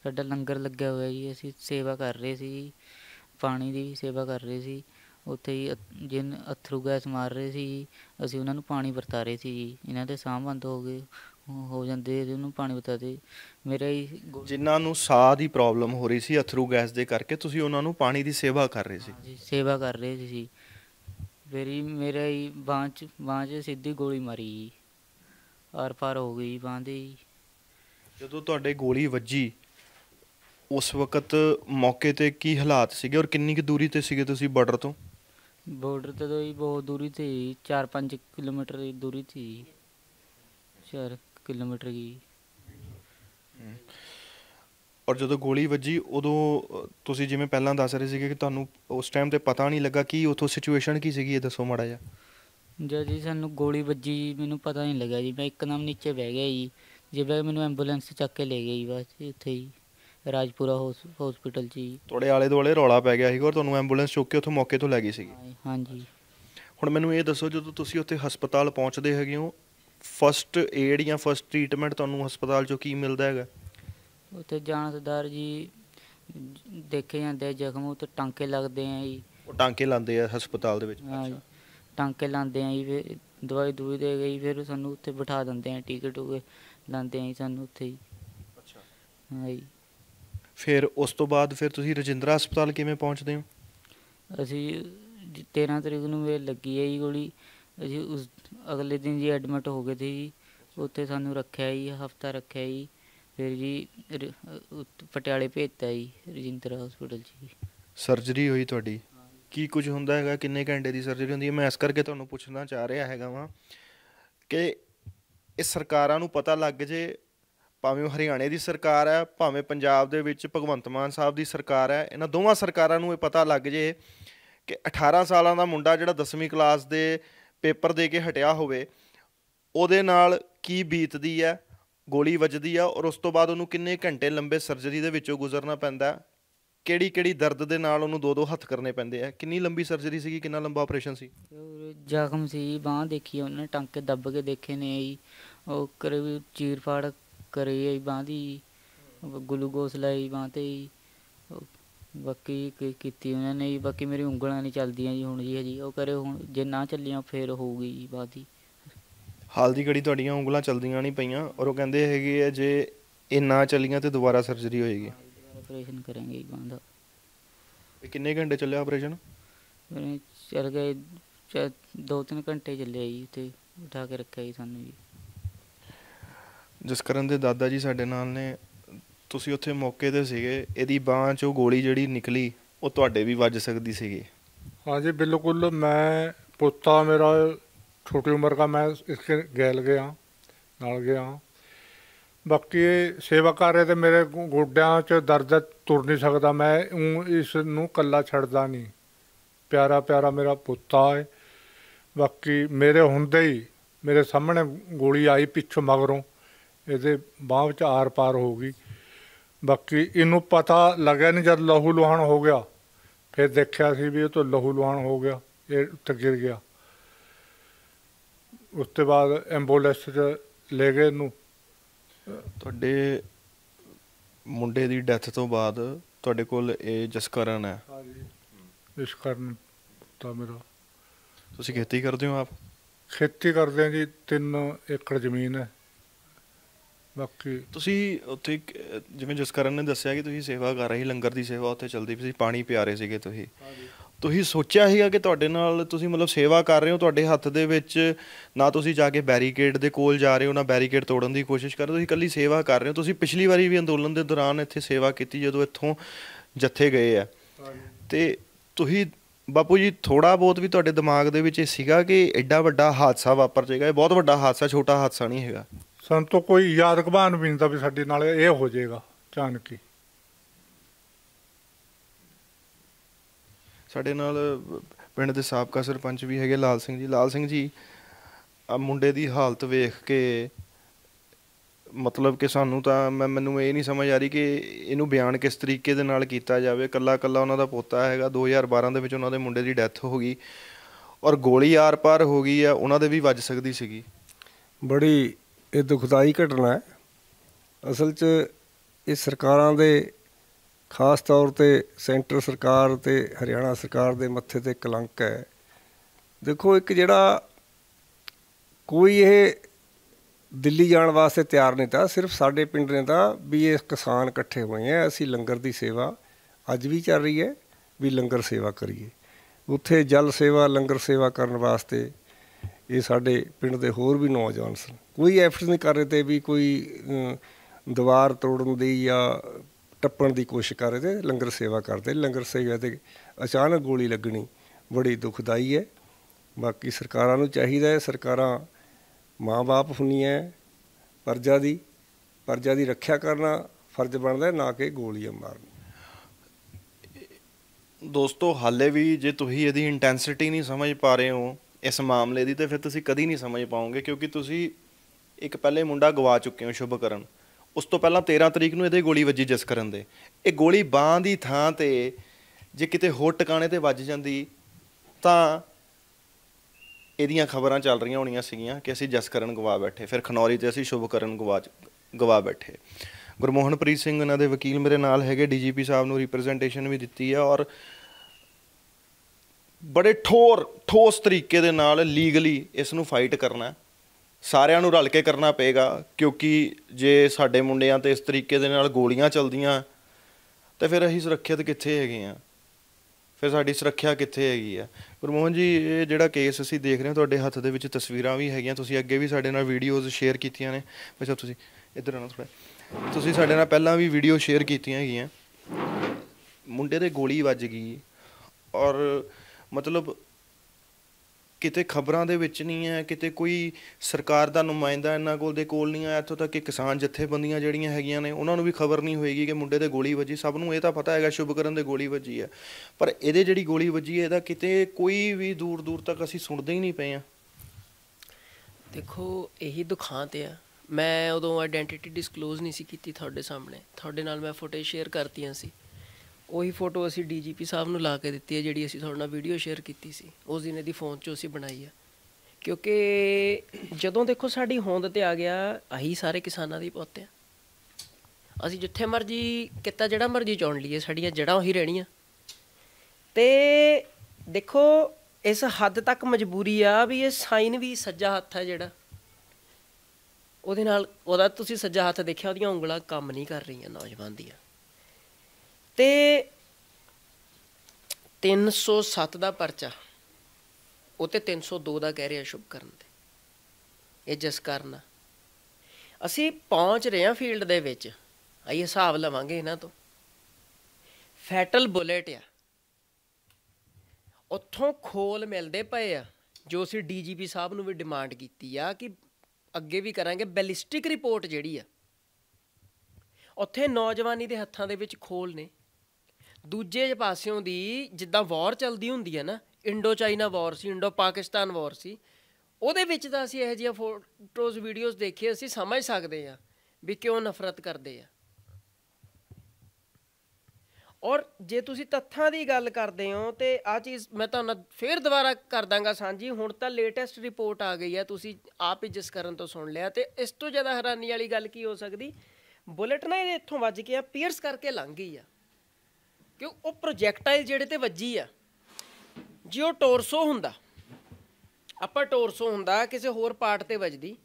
ਸਾਡਾ ਲੰਗਰ ਲੱਗਿਆ ਹੋਇਆ ਜੀ ਅਸੀਂ ਸੇਵਾ ਕਰ ਰਹੇ ਸੀ ਪਾਣੀ ਦੀ ਸੇਵਾ ਕਰ ਰਹੇ ਸੀ ਉੱਥੇ ਹੀ ਜਿਨ ਅਥਰੂ ਗੈਸ ਮਾਰ ਰਹੇ ਸੀ ਅਸੀਂ ਉਹਨਾਂ ਨੂੰ ਪਾਣੀ ਵਰਤਾ ਰਹੇ ਸੀ ਜੀ ਇਹਨਾਂ ਦੇ ਸਾਹ ਬੰਦ ਹੋ ਗਏ ਹੋ ਜਾਂਦੇ ਨੂੰ ਪਾਣੀ ਵਰਤਾ ਦੇ ਮੇਰਾ ਹੀ ਜਿਨ੍ਹਾਂ ਨੂੰ ਸਾਹ ਦੀ ਪ੍ਰੋਬਲਮ ਹੋ ਰਹੀ ਸੀ ਅਥਰੂ ਗੈਸ ਦੇ ਕਰਕੇ ਤੁਸੀਂ ਉਹਨਾਂ ਨੂੰ ਪਾਣੀ ਦੀ ਸੇਵਾ ਕਰ ਰਹੇ ਸੀ ਜੀ ਸੇਵਾ ਕਰ ਰਹੇ ਸੀ ਵੇਰੀ ਮੇਰੇ ਹੀ ਬਾਂਹ ਚ ਸਿੱਧੀ ਗੋਲੀ ਮਾਰੀ ਜੀ ਆਰ ਪਾਰ ਹੋ ਗਈ ਬਾਂਦੇ ਜਦੋਂ ਤੁਹਾਡੇ ਗੋਲੀ ਵੱਜੀ ਉਸ ਵਕਤ ਮੌਕੇ ਤੇ ਕੀ ਹਾਲਾਤ ਸੀਗੇ ਔਰ ਕਿੰਨੀ ਕਿ ਦੂਰੀ ਤੇ ਸੀਗੇ ਤੁਸੀਂ ਬਾਰਡਰ ਤੋਂ ਬਾਰਡਰ ਤੇ ਤੋਂ ਹੀ ਬਹੁਤ ਦੂਰੀ ਤੇ 4-5 ਕਿਲੋਮੀਟਰ ਦੀ ਦੂਰੀ ਸੀ 4 ਕਿਲੋਮੀਟਰ ਦੀ ਔਰ ਜਦੋਂ ਗੋਲੀ ਵੱਜੀ ਉਦੋਂ ਤੁਸੀਂ ਜਿਵੇਂ ਪਹਿਲਾਂ ਦੱਸ ਰਹੇ ਸੀਗੇ ਕਿ ਤੁਹਾਨੂੰ ਉਸ ਟਾਈਮ ਤੇ ਪਤਾ ਨਹੀਂ ਲੱਗਾ ਕਿ ਉਥੋਂ ਸਿਚੁਏਸ਼ਨ ਕੀ ਸੀਗੀ ਇਹ ਦੱਸੋ ਮਾੜਾ ਜਿਹਾ ਜਦ ਜੀ ਸਾਨੂੰ ਗੋਲੀ ਵੱਜੀ ਮੈਨੂੰ ਪਤਾ ਨਹੀਂ ਲੱਗਿਆ ਜੀ ਮੈਂ ਇੱਕਦਮ ਨੀਚੇ ਬਹਿ ਗਿਆ ਜੀ ਜਿਵੇਂ ਮੈਨੂੰ ਐਂਬੂਲੈਂਸ ਚੱਕ ਕੇ ਲੈ ਗਈ ਬਸ ਇੱਥੇ ਹੀ ਰਾਜਪੁਰਾ ਹਸਪੀਟਲ ਜੀ ਤੁਹਾਡੇ ਆਲੇ ਦੁਆਲੇ ਰੌਲਾ ਪੈ ਗਿਆ ਸੀ ਔਰ ਤੁਹਾਨੂੰ ਐਂਬੂਲੈਂਸ ਚੁੱਕ ਕੇ ਉੱਥੋਂ ਮੌਕੇ ਤੋਂ ਲੈ ਗਈ ਸੀਗੀ ਹਾਂਜੀ ਹੁਣ ਮੈਨੂੰ ਇਹ ਦੱਸੋ ਜਦੋਂ ਤੁਸੀਂ ਉੱਥੇ ਹਸਪਤਾਲ ਪਹੁੰਚਦੇ ਹੈਗੇ ਹੋ ਫਸਟ ਏਡ ਜਾਂ ਫਸਟ ਟ੍ਰੀਟਮੈਂਟ ਤੁਹਾਨੂੰ ਹਸਪਤਾਲ 'ਚੋਂ ਕੀ ਮਿਲਦਾ ਹੈਗਾ ਉੱਥੇ ਸਦਾਰ ਜੀ ਦੇਖੇ ਜਾਂਦੇ ਜ਼ਖਮ ਉੱਤੇ ਟਾਂਕੇ ਲੱਗਦੇ ਆ ਜੀ ਉਹ ਟਾਂਕੇ ਲਾਉਂਦੇ ਆ ਹਸਪਤਾਲ ਦੇ ਵਿੱਚ ਅੱਛਾ ਟਾਂਕੇ ਲਾਂਦੇ ਆਂ ਜੀ ਫਿਰ ਦਵਾਈ ਦੂਈ ਦੇ ਗਈ ਫਿਰ ਸਾਨੂੰ ਉੱਥੇ ਬਿਠਾ ਦਿੰਦੇ ਆਂ ਟਿਕਟ ਉਹ ਲਾਂਦੇ ਆਂ ਜੀ ਸਾਨੂੰ ਉੱਥੇ ਹੀ ਅੱਛਾ ਹਾਂ ਜੀ ਫਿਰ ਉਸ ਤੋਂ ਬਾਅਦ ਫਿਰ ਤੁਸੀਂ ਰਜਿੰਦਰਾ ਹਸਪਤਾਲ ਕਿਵੇਂ ਪਹੁੰਚਦੇ ਹੋ ਅਸੀਂ 13 ਤਰੀਕ ਨੂੰ ਵੇ ਲੱਗੀ ਹੈ ਜੀ ਗੋਲੀ ਅਸੀਂ ਉਸ ਅਗਲੇ ਦਿਨ ਜੀ ਐਡਮਿਟ ਹੋ ਗਏ ਸੀ ਜੀ ਉੱਥੇ ਸਾਨੂੰ ਰੱਖਿਆ ਜੀ ਹਫਤਾ ਰੱਖਿਆ ਜੀ ਫਿਰ ਜੀ ਪਟਿਆਲੇ ਭੇਜਤਾ ਜੀ ਰਜਿੰਦਰਾ ਹਸਪਤਾਲ ਜੀ ਸਰਜਰੀ ਹੋਈ ਤੁਹਾਡੀ ਕੀ ਕੁਝ ਹੁੰਦਾ ਹੈਗਾ ਕਿੰਨੇ ਘੰਟੇ ਦੀ ਸਰਜਰੀ ਹੁੰਦੀ ਹੈ ਮੈਂ ਇਸ ਕਰਕੇ ਤੁਹਾਨੂੰ ਪੁੱਛਣਾ ਚਾਹ ਰਿਹਾ ਹੈਗਾ ਵਾਂ ਕਿ ਇਹ ਸਰਕਾਰਾਂ ਨੂੰ ਪਤਾ ਲੱਗ ਜੇ ਭਾਵੇਂ ਹਰਿਆਣੇ ਦੀ ਸਰਕਾਰ ਹੈ ਭਾਵੇਂ ਪੰਜਾਬ ਦੇ ਵਿੱਚ ਭਗਵੰਤ ਮਾਨ ਸਾਹਿਬ ਦੀ ਸਰਕਾਰ ਹੈ ਇਹਨਾਂ ਦੋਵਾਂ ਸਰਕਾਰਾਂ ਨੂੰ ਇਹ ਪਤਾ ਲੱਗ ਜੇ ਕਿ 18 ਸਾਲਾਂ ਦਾ ਮੁੰਡਾ ਜਿਹੜਾ 10ਵੀਂ ਕਲਾਸ ਦੇ ਪੇਪਰ ਦੇ ਕੇ ਹਟਿਆ ਹੋਵੇ ਉਹਦੇ ਨਾਲ ਕੀ ਬੀਤਦੀ ਹੈ ਗੋਲੀ ਵੱਜਦੀ ਆ ਔਰ ਉਸ ਤੋਂ ਬਾਅਦ ਉਹਨੂੰ ਕਿੰਨੇ ਘੰਟੇ ਲੰਬੇ ਸਰਜਰੀ ਦੇ ਵਿੱਚੋਂ ਗੁਜ਼ਰਨਾ ਪੈਂਦਾ ਕਿਹੜੀ ਕਿਹੜੀ ਦਰਦ ਦੇ ਨਾਲ ਉਹਨੂੰ ਦੋ ਦੋ ਹੱਥ ਕਰਨੇ ਪੈਂਦੇ ਆ ਕਿੰਨੀ ਲੰਬੀ ਸਰਜਰੀ ਸੀਗੀ ਕਿੰਨਾ ਲੰਬਾ ਆਪਰੇਸ਼ਨ ਸੀ ਜ਼ਖਮ ਸੀ ਬਾਹ ਦੇਖੀ ਉਹਨੇ ਟਾਂਕੇ ਦੱਬ ਕੇ ਦੇਖੇ ਨੇ ਆਈ ਉਹ ਕਰੇ ਵੀ ਚੀਰ ਫਾੜ ਕਰੇ ਆਈ ਬਾਹ ਦੀ ਗਲੂਕੋਸ ਲਈ ਬਾਹ ਤੇ ਬਾਕੀ ਕੀਤੀ ਉਹਨਾਂ ਨੇ ਬਾਕੀ ਮੇਰੀ ਉਂਗਲਾਂ ਨਹੀਂ ਚੱਲਦੀਆਂ ਜੀ ਹੁਣ ਜੀ ਹਜੀ ਉਹ ਕਰੇ ਹੁਣ ਜੇ ਨਾ ਚੱਲੀਆਂ ਫੇਰ ਹੋਊਗੀ ਜੀ ਬਾਹ ਦੀ ਹਾਲ ਦੀ ਘੜੀ ਤੁਹਾਡੀਆਂ ਉਂਗਲਾਂ ਚੱਲਦੀਆਂ ਨਹੀਂ ਪਈਆਂ ਔਰ ਉਹ ਕਹਿੰਦੇ ਹੈਗੇ ਆ ਜੇ ਇਹ ਨਾ ਚੱਲੀਆਂ ਤੇ ਦੁਬਾਰਾ ਸਰਜਰੀ ਹੋਏਗੀ ਆਪਰੇਸ਼ਨ करेंगे एक ਦਾ ਇਹ ਕਿੰਨੇ ਘੰਟੇ ਚੱਲਿਆ ਆਪਰੇਸ਼ਨ ਚੱਲ ਗਏ ਚ- ਦੋ ਤਿੰਨ ਘੰਟੇ ਚੱਲਿਆ ਜੀ ਤੇ ਉਠਾ ਕੇ ਰੱਖਿਆ ਜੀ ਸਾਨੂੰ ਜੀ ਜਸਕਰਨ ਦੇ ਦਾਦਾ ਜੀ ਸਾਡੇ ਨਾਲ ਨੇ ਤੁਸੀਂ ਉੱਥੇ ਮੌਕੇ ਤੇ ਸੀਗੇ ਇਹਦੀ ਬਾਂਹ 'ਚੋਂ ਗੋਲੀ ਜਿਹੜੀ ਨਿਕਲੀ ਉਹ ਤੁਹਾਡੇ ਵੀ ਵੱਜ ਸਕਦੀ ਸੀਗੀ ਹਾਂਜੀ बिल्कुल मैं पोता मेरा छोटी उम्र का मैं इसके ਗੈਲ ਗਿਆ ਨਾਲ ਗਿਆ ਬਾਕੀ ਸੇਵਾ ਕਰ ਰਿਹਾ ਤੇ ਮੇਰੇ ਗੋਡਿਆਂ 'ਚ ਦਰਦ ਤੁਰ ਨਹੀਂ ਸਕਦਾ ਮੈਂ ਇਸ ਨੂੰ ਕੱਲਾ ਛੱਡਦਾ ਨਹੀਂ ਪਿਆਰਾ ਪਿਆਰਾ ਮੇਰਾ ਪੁੱਤਾ ਹੈ ਬਾਕੀ ਮੇਰੇ ਹੁੰਦੇ ਹੀ ਮੇਰੇ ਸਾਹਮਣੇ ਗੋਲੀ ਆਈ ਪਿੱਛੋਂ ਮਗਰੋਂ ਇਹਦੇ ਬਾਹ ਵਿੱਚ ਆਰ ਪਾਰ ਹੋ ਗਈ ਬਾਕੀ ਇਹਨੂੰ ਪਤਾ ਲੱਗਿਆ ਨਹੀਂ ਜਦ ਲਹੂ ਲੁਹਾਨ ਹੋ ਗਿਆ ਫਿਰ ਦੇਖਿਆ ਸੀ ਵੀ ਇਹ ਤੋਂ ਲਹੂ ਲੁਹਾਨ ਹੋ ਗਿਆ ਇਹ ਉੱਤੇ ਗਿਰ ਗਿਆ ਉਸ ਤੋਂ ਬਾਅਦ ਐਂਬੂਲੈਂਸ ਤੇ ਲੈ ਗਏ ਇਹਨੂੰ ਤੁਹਾਡੇ ਮੁੰਡੇ ਦੀ ਡੈਥ ਤੋਂ ਬਾਅਦ ਤੁਹਾਡੇ ਕੋਲ ਇਹ ਜਸਕਰਨ ਹੈ ਹਾਂਜੀ ਜਸਕਰਨ ਤਾਂ ਮੇਰਾ ਤੁਸੀਂ ਖੇਤੀ ਕਰਦੇ ਹੋ ਆਪ ਖੇਤੀ ਕਰਦੇ ਆ ਜੀ 3 ਏਕੜ ਜ਼ਮੀਨ ਹੈ ਬਾਕੀ ਤੁਸੀਂ ਉੱਥੇ ਜਿਵੇਂ ਜਸਕਰਨ ਨੇ ਦੱਸਿਆ ਕਿ ਤੁਸੀਂ ਸੇਵਾ ਕਰ ਰਹੀ ਲੰਗਰ ਦੀ ਸੇਵਾ ਉੱਥੇ ਚਲਦੀ ਸੀ ਪਾਣੀ ਪਿਆਰੇ ਸੀਗੇ ਤੁਸੀਂ ਹਾਂਜੀ ਤੁਸੀਂ ਸੋਚਿਆ ਸੀਗਾ ਕਿ ਤੁਹਾਡੇ ਨਾਲ ਤੁਸੀਂ ਮਤਲਬ ਸੇਵਾ ਕਰ ਰਹੇ ਹੋ ਤੁਹਾਡੇ ਹੱਥ ਦੇ ਵਿੱਚ ਨਾ ਤੁਸੀਂ ਜਾ ਕੇ ਬੈਰੀਕੇਡ ਦੇ ਕੋਲ ਜਾ ਰਹੇ ਹੋ ਨਾ ਬੈਰੀਕੇਡ ਤੋੜਨ ਦੀ ਕੋਸ਼ਿਸ਼ ਕਰ ਰਹੇ ਤੁਸੀਂ ਇਕੱਲੀ ਸੇਵਾ ਕਰ ਰਹੇ ਹੋ ਤੁਸੀਂ ਪਿਛਲੀ ਵਾਰੀ ਵੀ ਅੰਦੋਲਨ ਦੇ ਦੌਰਾਨ ਇੱਥੇ ਸੇਵਾ ਕੀਤੀ ਜਦੋਂ ਇੱਥੋਂ ਜੱਥੇ ਗਏ ਆ ਤੇ ਤੁਸੀਂ ਬਾਪੂ ਜੀ ਥੋੜਾ ਬਹੁਤ ਵੀ ਤੁਹਾਡੇ ਦਿਮਾਗ ਦੇ ਵਿੱਚ ਇਹ ਸੀਗਾ ਕਿ ਐਡਾ ਵੱਡਾ ਹਾਦਸਾ ਵਾਪਰ ਜਾਏਗਾ ਇਹ ਬਹੁਤ ਵੱਡਾ ਹਾਦਸਾ ਛੋਟਾ ਹਾਦਸਾ ਨਹੀਂ ਹੈਗਾ ਸਾਨੂੰ ਤਾਂ ਕੋਈ ਯਾਦਗਾਰ ਵੀ ਨਹੀਂ ਤਾਂ ਵੀ ਸਾਡੇ ਨਾਲ ਇਹ ਹੋ ਜਾਏਗਾ ਚਾਨਕੀ ਸਾਡੇ ਨਾਲ ਪਿੰਡ ਦੇ ਸਾਬਕਾ ਸਰਪੰਚ ਵੀ ਹੈਗੇ ਲਾਲ ਸਿੰਘ ਜੀ ਲਾਲ ਸਿੰਘ ਜੀ ਆ ਮੁੰਡੇ ਦੀ ਹਾਲਤ ਵੇਖ ਕੇ ਮਤਲਬ ਕਿ ਸਾਨੂੰ ਤਾਂ ਮੈਂ ਮੈਨੂੰ ਇਹ ਨਹੀਂ ਸਮਝ ਆ ਰਹੀ ਕਿ ਇਹਨੂੰ ਬਿਆਨ ਕਿਸ ਤਰੀਕੇ ਦੇ ਨਾਲ ਕੀਤਾ ਜਾਵੇ ਕੱਲਾ ਕੱਲਾ ਉਹਨਾਂ ਦਾ ਪੋਤਾ ਹੈਗਾ 2012 ਦੇ ਵਿੱਚ ਉਹਨਾਂ ਦੇ ਮੁੰਡੇ ਦੀ ਡੈਥ ਹੋ ਗਈ ਔਰ ਗੋਲੀ ਆਰ-ਪਾਰ ਹੋ ਗਈ ਆ ਉਹਨਾਂ ਦੇ ਵੀ ਵੱਜ ਸਕਦੀ ਸੀਗੀ ਬੜੀ ਇਹ ਦੁਖਦਾਈ ਘਟਨਾ ਹੈ ਅਸਲ 'ਚ ਇਹ ਸਰਕਾਰਾਂ ਦੇ ਖਾਸ ਤੌਰ ਤੇ ਸੈਂਟਰ ਸਰਕਾਰ ਤੇ ਹਰਿਆਣਾ ਸਰਕਾਰ ਦੇ ਮੱਥੇ ਤੇ ਕਲੰਕ ਹੈ ਦੇਖੋ ਇੱਕ ਜਿਹੜਾ ਕੋਈ ਇਹ ਦਿੱਲੀ ਜਾਣ ਵਾਸਤੇ ਤਿਆਰ ਨਹੀਂ ਤਾਂ ਸਿਰਫ ਸਾਡੇ ਪਿੰਡ ਨੇ ਤਾਂ ਵੀ ਇਹ ਕਿਸਾਨ ਇਕੱਠੇ ਹੋਏ ਆ ਅਸੀਂ ਲੰਗਰ ਦੀ ਸੇਵਾ ਅੱਜ ਵੀ ਚੱਲ ਰਹੀ ਹੈ ਵੀ ਲੰਗਰ ਸੇਵਾ ਕਰੀਏ ਉੱਥੇ ਜਲ ਸੇਵਾ ਲੰਗਰ ਸੇਵਾ ਕਰਨ ਵਾਸਤੇ ਇਹ ਸਾਡੇ ਪਿੰਡ ਦੇ ਹੋਰ ਵੀ ਨੌਜਵਾਨ ਸਨ ਕੋਈ ਐਫਰਟਸ ਨਹੀਂ ਕਰ ਰਹੇ ਤੇ ਵੀ ਕੋਈ ਦੀਵਾਰ ਤੋੜਨ ਦੀ ਜਾਂ ਟੱਪਣ ਦੀ ਕੋਸ਼ਿਸ਼ ਕਰ ਰਹੇ ਤੇ ਲੰਗਰ ਸੇਵਾ ਕਰਦੇ ਲੰਗਰ ਸੇਵਾ ਤੇ ਅਚਾਨਕ ਗੋਲੀ ਲੱਗਣੀ ਬੜੀ ਦੁਖਦਾਈ ਹੈ ਬਾਕੀ ਸਰਕਾਰਾਂ ਨੂੰ ਚਾਹੀਦਾ ਹੈ ਸਰਕਾਰਾਂ ਮਾਂ-ਬਾਪ ਹੁੰਦੀਆਂ ਪਰਜਾ ਦੀ ਪਰਜਾ ਦੀ ਰੱਖਿਆ ਕਰਨਾ ਫਰਜ਼ ਬਣਦਾ ਹੈ ਨਾ ਕਿ ਗੋਲੀਆਂ ਮਾਰਨ ਦੋਸਤੋ ਹਾਲੇ ਵੀ ਜੇ ਤੁਸੀਂ ਇਹਦੀ ਇੰਟੈਂਸਿਟੀ ਨਹੀਂ ਸਮਝ ਪਾ ਰਹੇ ਹੋ ਇਸ ਮਾਮਲੇ ਦੀ ਤੇ ਫਿਰ ਤੁਸੀਂ ਕਦੀ ਨਹੀਂ ਸਮਝ ਪਾਓਗੇ ਕਿਉਂਕਿ ਤੁਸੀਂ ਇੱਕ ਪਹਿਲੇ ਮੁੰਡਾ ਗਵਾ ਚੁੱਕੇ ਹੋ ਸ਼ੁਭਕਰਨ ਉਸ ਤੋਂ ਪਹਿਲਾਂ 13 ਤਰੀਕ ਨੂੰ ਇਹਦੇ ਗੋਲੀ ਵੱਜੀ ਜਿਸ ਕਰਨ ਦੇ ਇਹ ਗੋਲੀ ਬਾਹ ਦੀ ਥਾਂ ਤੇ ਜੇ ਕਿਤੇ ਹੋਰ ਟਿਕਾਣੇ ਤੇ ਵੱਜ ਜਾਂਦੀ ਤਾਂ ਇਹਦੀਆਂ ਖਬਰਾਂ ਚੱਲ ਰਹੀਆਂ ਹੋਣੀਆਂ ਸੀਗੀਆਂ ਕਿ ਅਸੀਂ ਜਸਕਰਨ ਗਵਾ ਬੈਠੇ ਫਿਰ ਖਨੌਰੀ ਤੇ ਅਸੀਂ ਸ਼ੁਭਕਰਨ ਗਵਾ ਗਵਾ ਬੈਠੇ ਗੁਰਮੋਹਨਪ੍ਰੀਤ ਸਿੰਘ ਉਹਨਾਂ ਦੇ ਵਕੀਲ ਮੇਰੇ ਨਾਲ ਹੈਗੇ ਡੀਜੀਪੀ ਸਾਹਿਬ ਨੂੰ ਰਿਪਰੈਜ਼ੈਂਟੇਸ਼ਨ ਵੀ ਦਿੱਤੀ ਹੈ ਔਰ ਬੜੇ ਠੋਰ ਠੋਸ ਤਰੀਕੇ ਦੇ ਨਾਲ ਲੀਗਲੀ ਇਸ ਨੂੰ ਫਾਈਟ ਕਰਨਾ ਸਾਰਿਆਂ ਨੂੰ ਰਲ ਕੇ ਕਰਨਾ ਪਏਗਾ ਕਿਉਂਕਿ ਜੇ ਸਾਡੇ ਮੁੰਡਿਆਂ ਤੇ ਇਸ ਤਰੀਕੇ ਦੇ ਨਾਲ ਗੋਲੀਆਂ ਚਲਦੀਆਂ ਤੇ ਫਿਰ ਅਸੀਂ ਸੁਰੱਖਿਅਤ ਕਿੱਥੇ ਹੈਗੇ ਆ ਫਿਰ ਸਾਡੀ ਸੁਰੱਖਿਆ ਕਿੱਥੇ ਹੈਗੀ ਆ ਗੁਰਮੋਹਨ ਜੀ ਇਹ ਜਿਹੜਾ ਕੇਸ ਅਸੀਂ ਦੇਖ ਰਹੇ ਹਾਂ ਤੁਹਾਡੇ ਹੱਥ ਦੇ ਵਿੱਚ ਤਸਵੀਰਾਂ ਵੀ ਹੈਗੀਆਂ ਤੁਸੀਂ ਅੱਗੇ ਵੀ ਸਾਡੇ ਨਾਲ ਵੀਡੀਓਜ਼ ਸ਼ੇਅਰ ਕੀਤੀਆਂ ਨੇ ਬਸ ਤੁਸੀਂ ਇੱਧਰ ਆਣਾ ਥੋੜਾ ਤੁਸੀਂ ਸਾਡੇ ਨਾਲ ਪਹਿਲਾਂ ਵੀ ਵੀਡੀਓ ਸ਼ੇਅਰ ਕੀਤੀਆਂ ਹੈਗੀਆਂ ਮੁੰਡੇ ਦੇ ਗੋਲੀ ਵੱਜ ਗਈ ਔਰ ਮਤਲਬ ਕਿਤੇ ਖਬਰਾਂ ਦੇ ਵਿੱਚ ਨਹੀਂ ਹੈ ਕਿਤੇ ਕੋਈ ਸਰਕਾਰ ਦਾ ਨੁਮਾਇੰਦਾ ਇਹਨਾਂ ਕੋਲ ਦੇ ਕੋਲ ਨਹੀਂ ਆਇਆ ਇੱਥੋਂ ਤੱਕ ਕਿ ਕਿਸਾਨ ਜਥੇਬੰਦੀਆਂ ਜਿਹੜੀਆਂ ਹੈਗੀਆਂ ਨੇ ਉਹਨਾਂ ਨੂੰ ਵੀ ਖਬਰ ਨਹੀਂ ਹੋਏਗੀ ਕਿ ਮੁੰਡੇ ਤੇ ਗੋਲੀ ਵੱਜੀ ਸਭ ਨੂੰ ਇਹ ਤਾਂ ਪਤਾ ਹੈਗਾ ਸ਼ੁਭਕਰਨ ਦੇ ਗੋਲੀ ਵੱਜੀ ਹੈ ਪਰ ਇਹਦੇ ਜਿਹੜੀ ਗੋਲੀ ਵੱਜੀ ਹੈ ਇਹਦਾ ਕਿਤੇ ਕੋਈ ਵੀ ਦੂਰ ਦੂਰ ਤੱਕ ਅਸੀਂ ਸੁਣਦੇ ਹੀ ਨਹੀਂ ਪਏ ਆ ਦੇਖੋ ਇਹੀ ਦੁਖਾਂਤ ਆ ਮੈਂ ਉਦੋਂ ਆਇਡੈਂਟੀਟੀ ਡਿਸਕਲੋਜ਼ ਨਹੀਂ ਸੀ ਕੀਤੀ ਤੁਹਾਡੇ ਸਾਹਮਣੇ ਤੁਹਾਡੇ ਨਾਲ ਮੈਂ ਫੋਟੋ ਸ਼ੇਅਰ ਕਰਤੀਆਂ ਸੀ ਉਹੀ ਫੋਟੋ ਅਸੀਂ ਡੀਜੀਪੀ ਸਾਹਿਬ ਨੂੰ ਲਾ ਕੇ ਦਿੱਤੀ ਹੈ ਜਿਹੜੀ ਅਸੀਂ ਤੁਹਾਡੇ ਨਾਲ ਵੀਡੀਓ ਸ਼ੇਅਰ ਕੀਤੀ ਸੀ ਉਸ ਦਿਨ ਇਹਦੀ ਫੋਨ 'ਚੋਂ ਅਸੀਂ ਬਣਾਈ ਆ ਕਿਉਂਕਿ ਜਦੋਂ ਦੇਖੋ ਸਾਡੀ ਹੋਂਦ ਤੇ ਆ ਗਿਆ ਅਹੀ ਸਾਰੇ ਕਿਸਾਨਾਂ ਦੇ ਪੁੱਤ ਆ ਅਸੀਂ ਜਿੱਥੇ ਮਰਜੀ ਕਿੱਤਾ ਜਿਹੜਾ ਮਰਜੀ ਚੁਣ ਲਈਏ ਸਾਡੀਆਂ ਜੜਾਂ ਉਹੀ ਰਹਿਣੀਆਂ ਤੇ ਦੇਖੋ ਇਸ ਹੱਦ ਤੱਕ ਮਜਬੂਰੀ ਆ ਵੀ ਇਹ ਸਾਈਨ ਵੀ ਸੱਜਾ ਹੱਥ ਆ ਜਿਹੜਾ ਉਹਦੇ ਨਾਲ ਉਹਦਾ ਤੁਸੀਂ ਸੱਜਾ ਹੱਥ ਦੇਖਿਆ ਉਹਦੀਆਂ ਉਂਗਲਾਂ ਕੰਮ ਨਹੀਂ ਕਰ ਰਹੀਆਂ ਨੌਜਵਾਨ ਦੀਆਂ ਤੇ 307 ਦਾ ਪਰਚਾ ਉਤੇ 302 ਦਾ ਕਹਿ ਰਿਹਾ ਸ਼ੁਭ ਕਰਨ ਤੇ ਇਹ ਜਸ ਕਰਨਾ ਅਸੀਂ ਪਹੁੰਚ ਰਹੇ ਹਾਂ ਫੀਲਡ ਦੇ ਵਿੱਚ ਆਈ ਹਿਸਾਬ ਲਵਾਂਗੇ ਇਹਨਾਂ ਤੋਂ ਫੈਟਲ ਬੁਲੇਟ ਆ ਉੱਥੋਂ ਖੋਲ ਮਿਲਦੇ ਪਏ ਆ ਜੋ ਅਸੀਂ ਡੀਜੀਪੀ ਸਾਹਿਬ ਨੂੰ ਵੀ ਡਿਮਾਂਡ ਕੀਤੀ ਆ ਕਿ ਅੱਗੇ ਵੀ ਕਰਾਂਗੇ ਬੈਲਿਸਟਿਕ ਰਿਪੋਰਟ ਜਿਹੜੀ ਆ ਉੱਥੇ ਨੌਜਵਾਨੀ ਦੇ ਹੱਥਾਂ ਦੇ ਵਿੱਚ ਖੋਲ ਨੇ ਦੂਜੇ ਪਾਸਿਓਂ ਦੀ ਜਿੱਦਾਂ ਵਾਰ ਚੱਲਦੀ ਹੁੰਦੀ ਹੈ ਨਾ ਇੰਡੋ ਚਾਈਨਾ ਵਾਰ ਸੀ ਇੰਡੋ ਪਾਕਿਸਤਾਨ ਵਾਰ ਸੀ ਉਹਦੇ ਵਿੱਚ ਤਾਂ ਅਸੀਂ ਇਹੋ ਜਿਹੀਆਂ ਫੋਟੋਜ਼ ਵੀਡੀਓਜ਼ ਦੇਖੇ ਅਸੀਂ ਸਮਝ ਸਕਦੇ ਆ ਵੀ ਕਿਉਂ ਨਫ਼ਰਤ ਕਰਦੇ ਆ ਔਰ ਜੇ ਤੁਸੀਂ ਤੱਥਾਂ ਦੀ ਗੱਲ ਕਰਦੇ ਹੋ ਤੇ ਆ ਚੀਜ਼ ਮੈਂ ਤੁਹਾਨੂੰ ਫੇਰ ਦੁਬਾਰਾ ਕਰ ਦਾਂਗਾ ਸਾਂਝੀ ਹੁਣ ਤਾਂ ਲੇਟੈਸਟ ਰਿਪੋਰਟ ਆ ਗਈ ਹੈ ਤੁਸੀਂ ਆਪ ਹੀ ਜਿਸ ਕਰਨ ਤੋਂ ਸੁਣ ਲਿਆ ਤੇ ਇਸ ਤੋਂ ਜ਼ਿਆਦਾ ਹੈਰਾਨੀ ਵਾਲੀ ਗੱਲ ਕੀ ਹੋ ਸਕਦੀ ਬੁਲੇਟ ਨਾ ਇਹ ਇੱਥੋਂ ਵੱਜ ਕੇ ਆ ਪੀਅਰਸ ਕਰਕੇ ਲੰਘ ਗਈ ਆ ਕਿ ਉਹ ਪ੍ਰੋਜੈਕਟਾਈਲ ਜਿਹੜੇ ਤੇ ਵੱਜੀ ਆ ਜੇ ਉਹ ਟੋਰਸੋ ਹੁੰਦਾ ਆਪਾਂ ਟੋਰਸੋ ਹੁੰਦਾ ਕਿਸੇ ਹੋਰ ਪਾਰਟ ਤੇ ਵੱਜਦੀ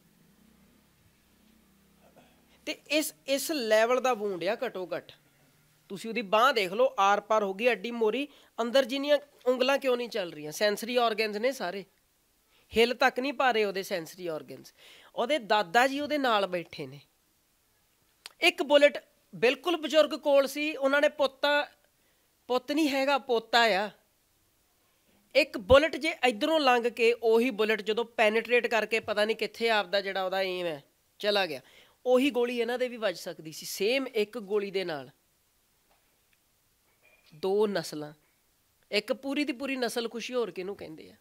ਤੇ ਇਸ ਇਸ ਲੈਵਲ ਦਾ ਵੂੰਡ ਆ ਘਟੋ ਘਟ ਤੁਸੀਂ ਉਹਦੀ ਬਾਹ ਦੇਖ ਲਓ ਆਰ ਪਾਰ ਹੋ ਗਈ ਅੱਡੀ ਮੋਰੀ ਅੰਦਰ ਜਿੰਨੀਆਂ ਉਂਗਲਾਂ ਕਿਉਂ ਨਹੀਂ ਚੱਲ ਰਹੀਆਂ ਸੈਂਸਰੀ ਆਰਗਨਸ ਨੇ ਸਾਰੇ ਹਿਲ ਤੱਕ ਨਹੀਂ ਪਾ ਰਹੇ ਉਹਦੇ ਸੈਂਸਰੀ ਆਰਗਨਸ ਉਹਦੇ ਦਾਦਾ ਜੀ ਉਹਦੇ ਨਾਲ ਬੈਠੇ ਨੇ ਇੱਕ ਬੁਲਟ ਬਿਲਕੁਲ ਬਜ਼ੁਰਗ ਕੋਲ ਸੀ ਉਹਨਾਂ ਨੇ ਪੁੱਤਾਂ ਪੁੱਤ ਨਹੀਂ ਹੈਗਾ ਪੋਤਾ ਆ ਇੱਕ ਬੁਲਟ ਜੇ ਇਧਰੋਂ ਲੰਘ ਕੇ ਉਹੀ ਬੁਲਟ ਜਦੋਂ ਪੈਨੇਟ੍ਰੇਟ ਕਰਕੇ ਪਤਾ ਨਹੀਂ ਕਿੱਥੇ ਆਪਦਾ ਜਿਹੜਾ ਉਹਦਾ ਏਮ ਹੈ ਚਲਾ ਗਿਆ ਉਹੀ ਗੋਲੀ ਇਹਨਾਂ ਦੇ ਵੀ ਵੱਜ ਸਕਦੀ ਸੀ ਸੇਮ ਇੱਕ ਗੋਲੀ ਦੇ ਨਾਲ ਦੋ ਨਸਲਾਂ ਇੱਕ ਪੂਰੀ ਦੀ ਪੂਰੀ ਨਸਲ ਖੁਸ਼ੀ ਹੋਰ ਕਿਹਨੂੰ ਕਹਿੰਦੇ ਆ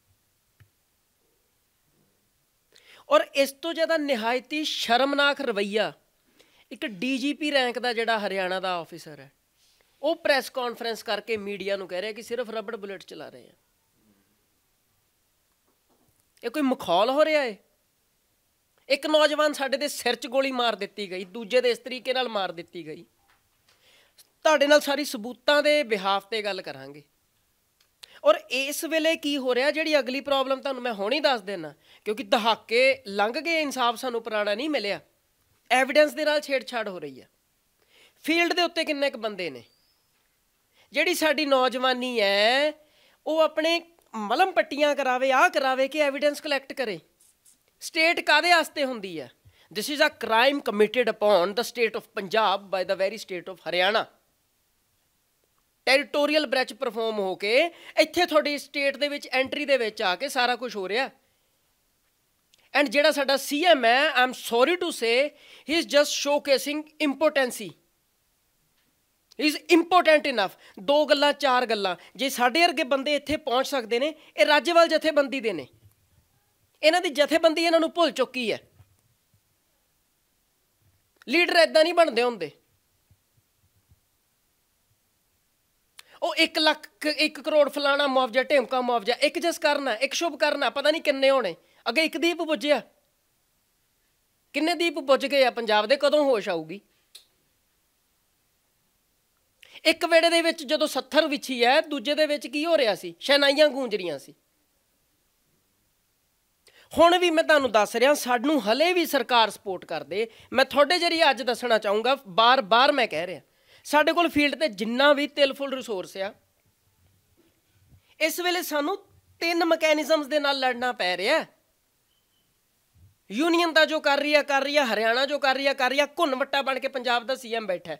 ਔਰ ਇਸ ਤੋਂ ਜ਼ਿਆਦਾ ਨਿਹਾਇਤੀ ਸ਼ਰਮਨਾਕ ਰਵਈਆ ਇੱਕ ਡੀਜੀਪੀ ਰੈਂਕ ਦਾ ਜਿਹੜਾ ਹਰਿਆਣਾ ਦਾ ਆਫੀਸਰ ਹੈ ਉਹ ਪ੍ਰੈਸ ਕਾਨਫਰੰਸ ਕਰਕੇ ਮੀਡੀਆ ਨੂੰ ਕਹਿ ਰਿਹਾ ਕਿ ਸਿਰਫ ਰਬੜ ਬੁਲੇਟ ਚਲਾ ਰਹੇ ਆ ਇਹ ਕੋਈ ਮਖੌਲ ਹੋ ਰਿਹਾ ਏ ਇੱਕ ਨੌਜਵਾਨ ਸਾਡੇ ਦੇ ਸਿਰ 'ਚ ਗੋਲੀ ਮਾਰ ਦਿੱਤੀ ਗਈ ਦੂਜੇ ਦੇ ਇਸ ਤਰੀਕੇ ਨਾਲ ਮਾਰ ਦਿੱਤੀ ਗਈ ਤੁਹਾਡੇ ਨਾਲ ਸਾਰੀ ਸਬੂਤਾਂ ਦੇ ਬਿਹਾਫ ਤੇ ਗੱਲ ਕਰਾਂਗੇ ਔਰ ਇਸ ਵੇਲੇ ਕੀ ਹੋ ਰਿਹਾ ਜਿਹੜੀ ਅਗਲੀ ਪ੍ਰੋਬਲਮ ਤੁਹਾਨੂੰ ਮੈਂ ਹੁਣ ਹੀ ਦੱਸ ਦੇਣਾ ਕਿਉਂਕਿ ਦਹਾਕੇ ਲੰਘ ਗਏ ਇਨਸਾਫ ਸਾਨੂੰ ਪੁਰਾਣਾ ਨਹੀਂ ਮਿਲਿਆ ਐਵੀਡੈਂਸ ਦੇ ਨਾਲ ਛੇੜਛਾੜ ਹੋ ਰਹੀ ਹੈ ਫੀਲਡ ਦੇ ਉੱਤੇ ਕਿੰਨੇ ਕ ਬੰਦੇ ਨੇ ਜਿਹੜੀ ਸਾਡੀ ਨੌਜਵਾਨੀ ਹੈ ਉਹ ਆਪਣੇ ਮਲਮ ਪੱਟੀਆਂ ਕਰਾਵੇ ਆ ਕਰਾਵੇ ਕਿ ਐਵੀਡੈਂਸ ਕਲੈਕਟ ਕਰੇ ਸਟੇਟ ਕਾਦੇ ਆਸਤੇ ਹੁੰਦੀ ਹੈ this is a crime committed upon the state of Punjab by the ਵੈਰੀ state of Haryana territorial breach perform ਹੋ ਕੇ ਇੱਥੇ ਤੁਹਾਡੀ ਸਟੇਟ ਦੇ ਵਿੱਚ ਐਂਟਰੀ ਦੇ ਵਿੱਚ ਆ ਕੇ ਸਾਰਾ ਕੁਝ ਹੋ ਰਿਹਾ ਐਂਡ ਜਿਹੜਾ ਸਾਡਾ ਸੀਐਮ ਹੈ I'm sorry to say he is just showcasing importancy is important enough ਦੋ ਗੱਲਾਂ ਚਾਰ ਗੱਲਾਂ ਜੇ ਸਾਡੇ ਵਰਗੇ ਬੰਦੇ ਇੱਥੇ ਪਹੁੰਚ ਸਕਦੇ ਨੇ ਇਹ ਰਾਜੇਵਾਲ ਜਥੇਬੰਦੀ ਦੇ ਨੇ ਇਹਨਾਂ ਦੀ ਜਥੇਬੰਦੀ ਇਹਨਾਂ ਨੂੰ ਭੁੱਲ ਚੁੱਕੀ ਹੈ ਲੀਡਰ ਐਦਾਂ ਨਹੀਂ ਬਣਦੇ ਹੁੰਦੇ ਉਹ 1 ਲੱਖ 1 ਕਰੋੜ ਫਲਾਣਾ ਮੁਆਵਜ਼ਾ ਢੇਮਕਾ ਮੁਆਵਜ਼ਾ ਇੱਕ ਜਸ ਕਰਨਾ ਇੱਕ ਸ਼ੁਭ ਕਰਨਾ ਪਤਾ ਨਹੀਂ ਕਿੰਨੇ ਹੋਣੇ ਅਗੇ ਇੱਕ ਦੀਪ ਬੁੱਝਿਆ ਕਿੰਨੇ ਦੀਪ ਬੁੱਝ ਗਏ ਆ ਪੰਜਾਬ ਦੇ ਕਦੋਂ ਹੋਸ਼ ਆਊਗੀ ਇੱਕ ਵੇੜੇ ਦੇ ਵਿੱਚ ਜਦੋਂ ਸੱਥਰ ਵਿਛੀ ਹੈ ਦੂਜੇ ਦੇ ਵਿੱਚ ਕੀ ਹੋ ਰਿਹਾ ਸੀ ਸ਼ੈਨਾਈਆਂ ਗੂੰਜ ਰਹੀਆਂ ਸੀ ਹੁਣ ਵੀ ਮੈਂ ਤੁਹਾਨੂੰ ਦੱਸ ਰਿਹਾ ਸਾਨੂੰ ਹਲੇ ਵੀ ਸਰਕਾਰ ਸਪੋਰਟ ਕਰਦੇ ਮੈਂ ਤੁਹਾਡੇ ਜਰੀ ਅੱਜ ਦੱਸਣਾ ਚਾਹੂੰਗਾ ਬਾਰ-ਬਾਰ ਮੈਂ ਕਹਿ ਰਿਹਾ ਸਾਡੇ ਕੋਲ ਫੀਲਡ ਤੇ ਜਿੰਨਾ ਵੀ ਤਿਲਫੁਲ ਰਿਸੋਰਸ ਆ ਇਸ ਵੇਲੇ ਸਾਨੂੰ ਤਿੰਨ ਮੈਕੈਨਿਜ਼ਮਸ ਦੇ ਨਾਲ ਲੜਨਾ ਪੈ ਰਿਹਾ ਯੂਨੀਅਨ ਦਾ ਜੋ ਕਰ ਰਹੀ ਆ ਕਰ ਰਹੀ ਆ ਹਰਿਆਣਾ ਜੋ ਕਰ ਰਹੀ ਆ ਕਰ ਰਹੀ ਆ ਵੱਟਾ ਬਣ ਕੇ ਪੰਜਾਬ ਦਾ ਸੀਐਮ ਬੈਠਾ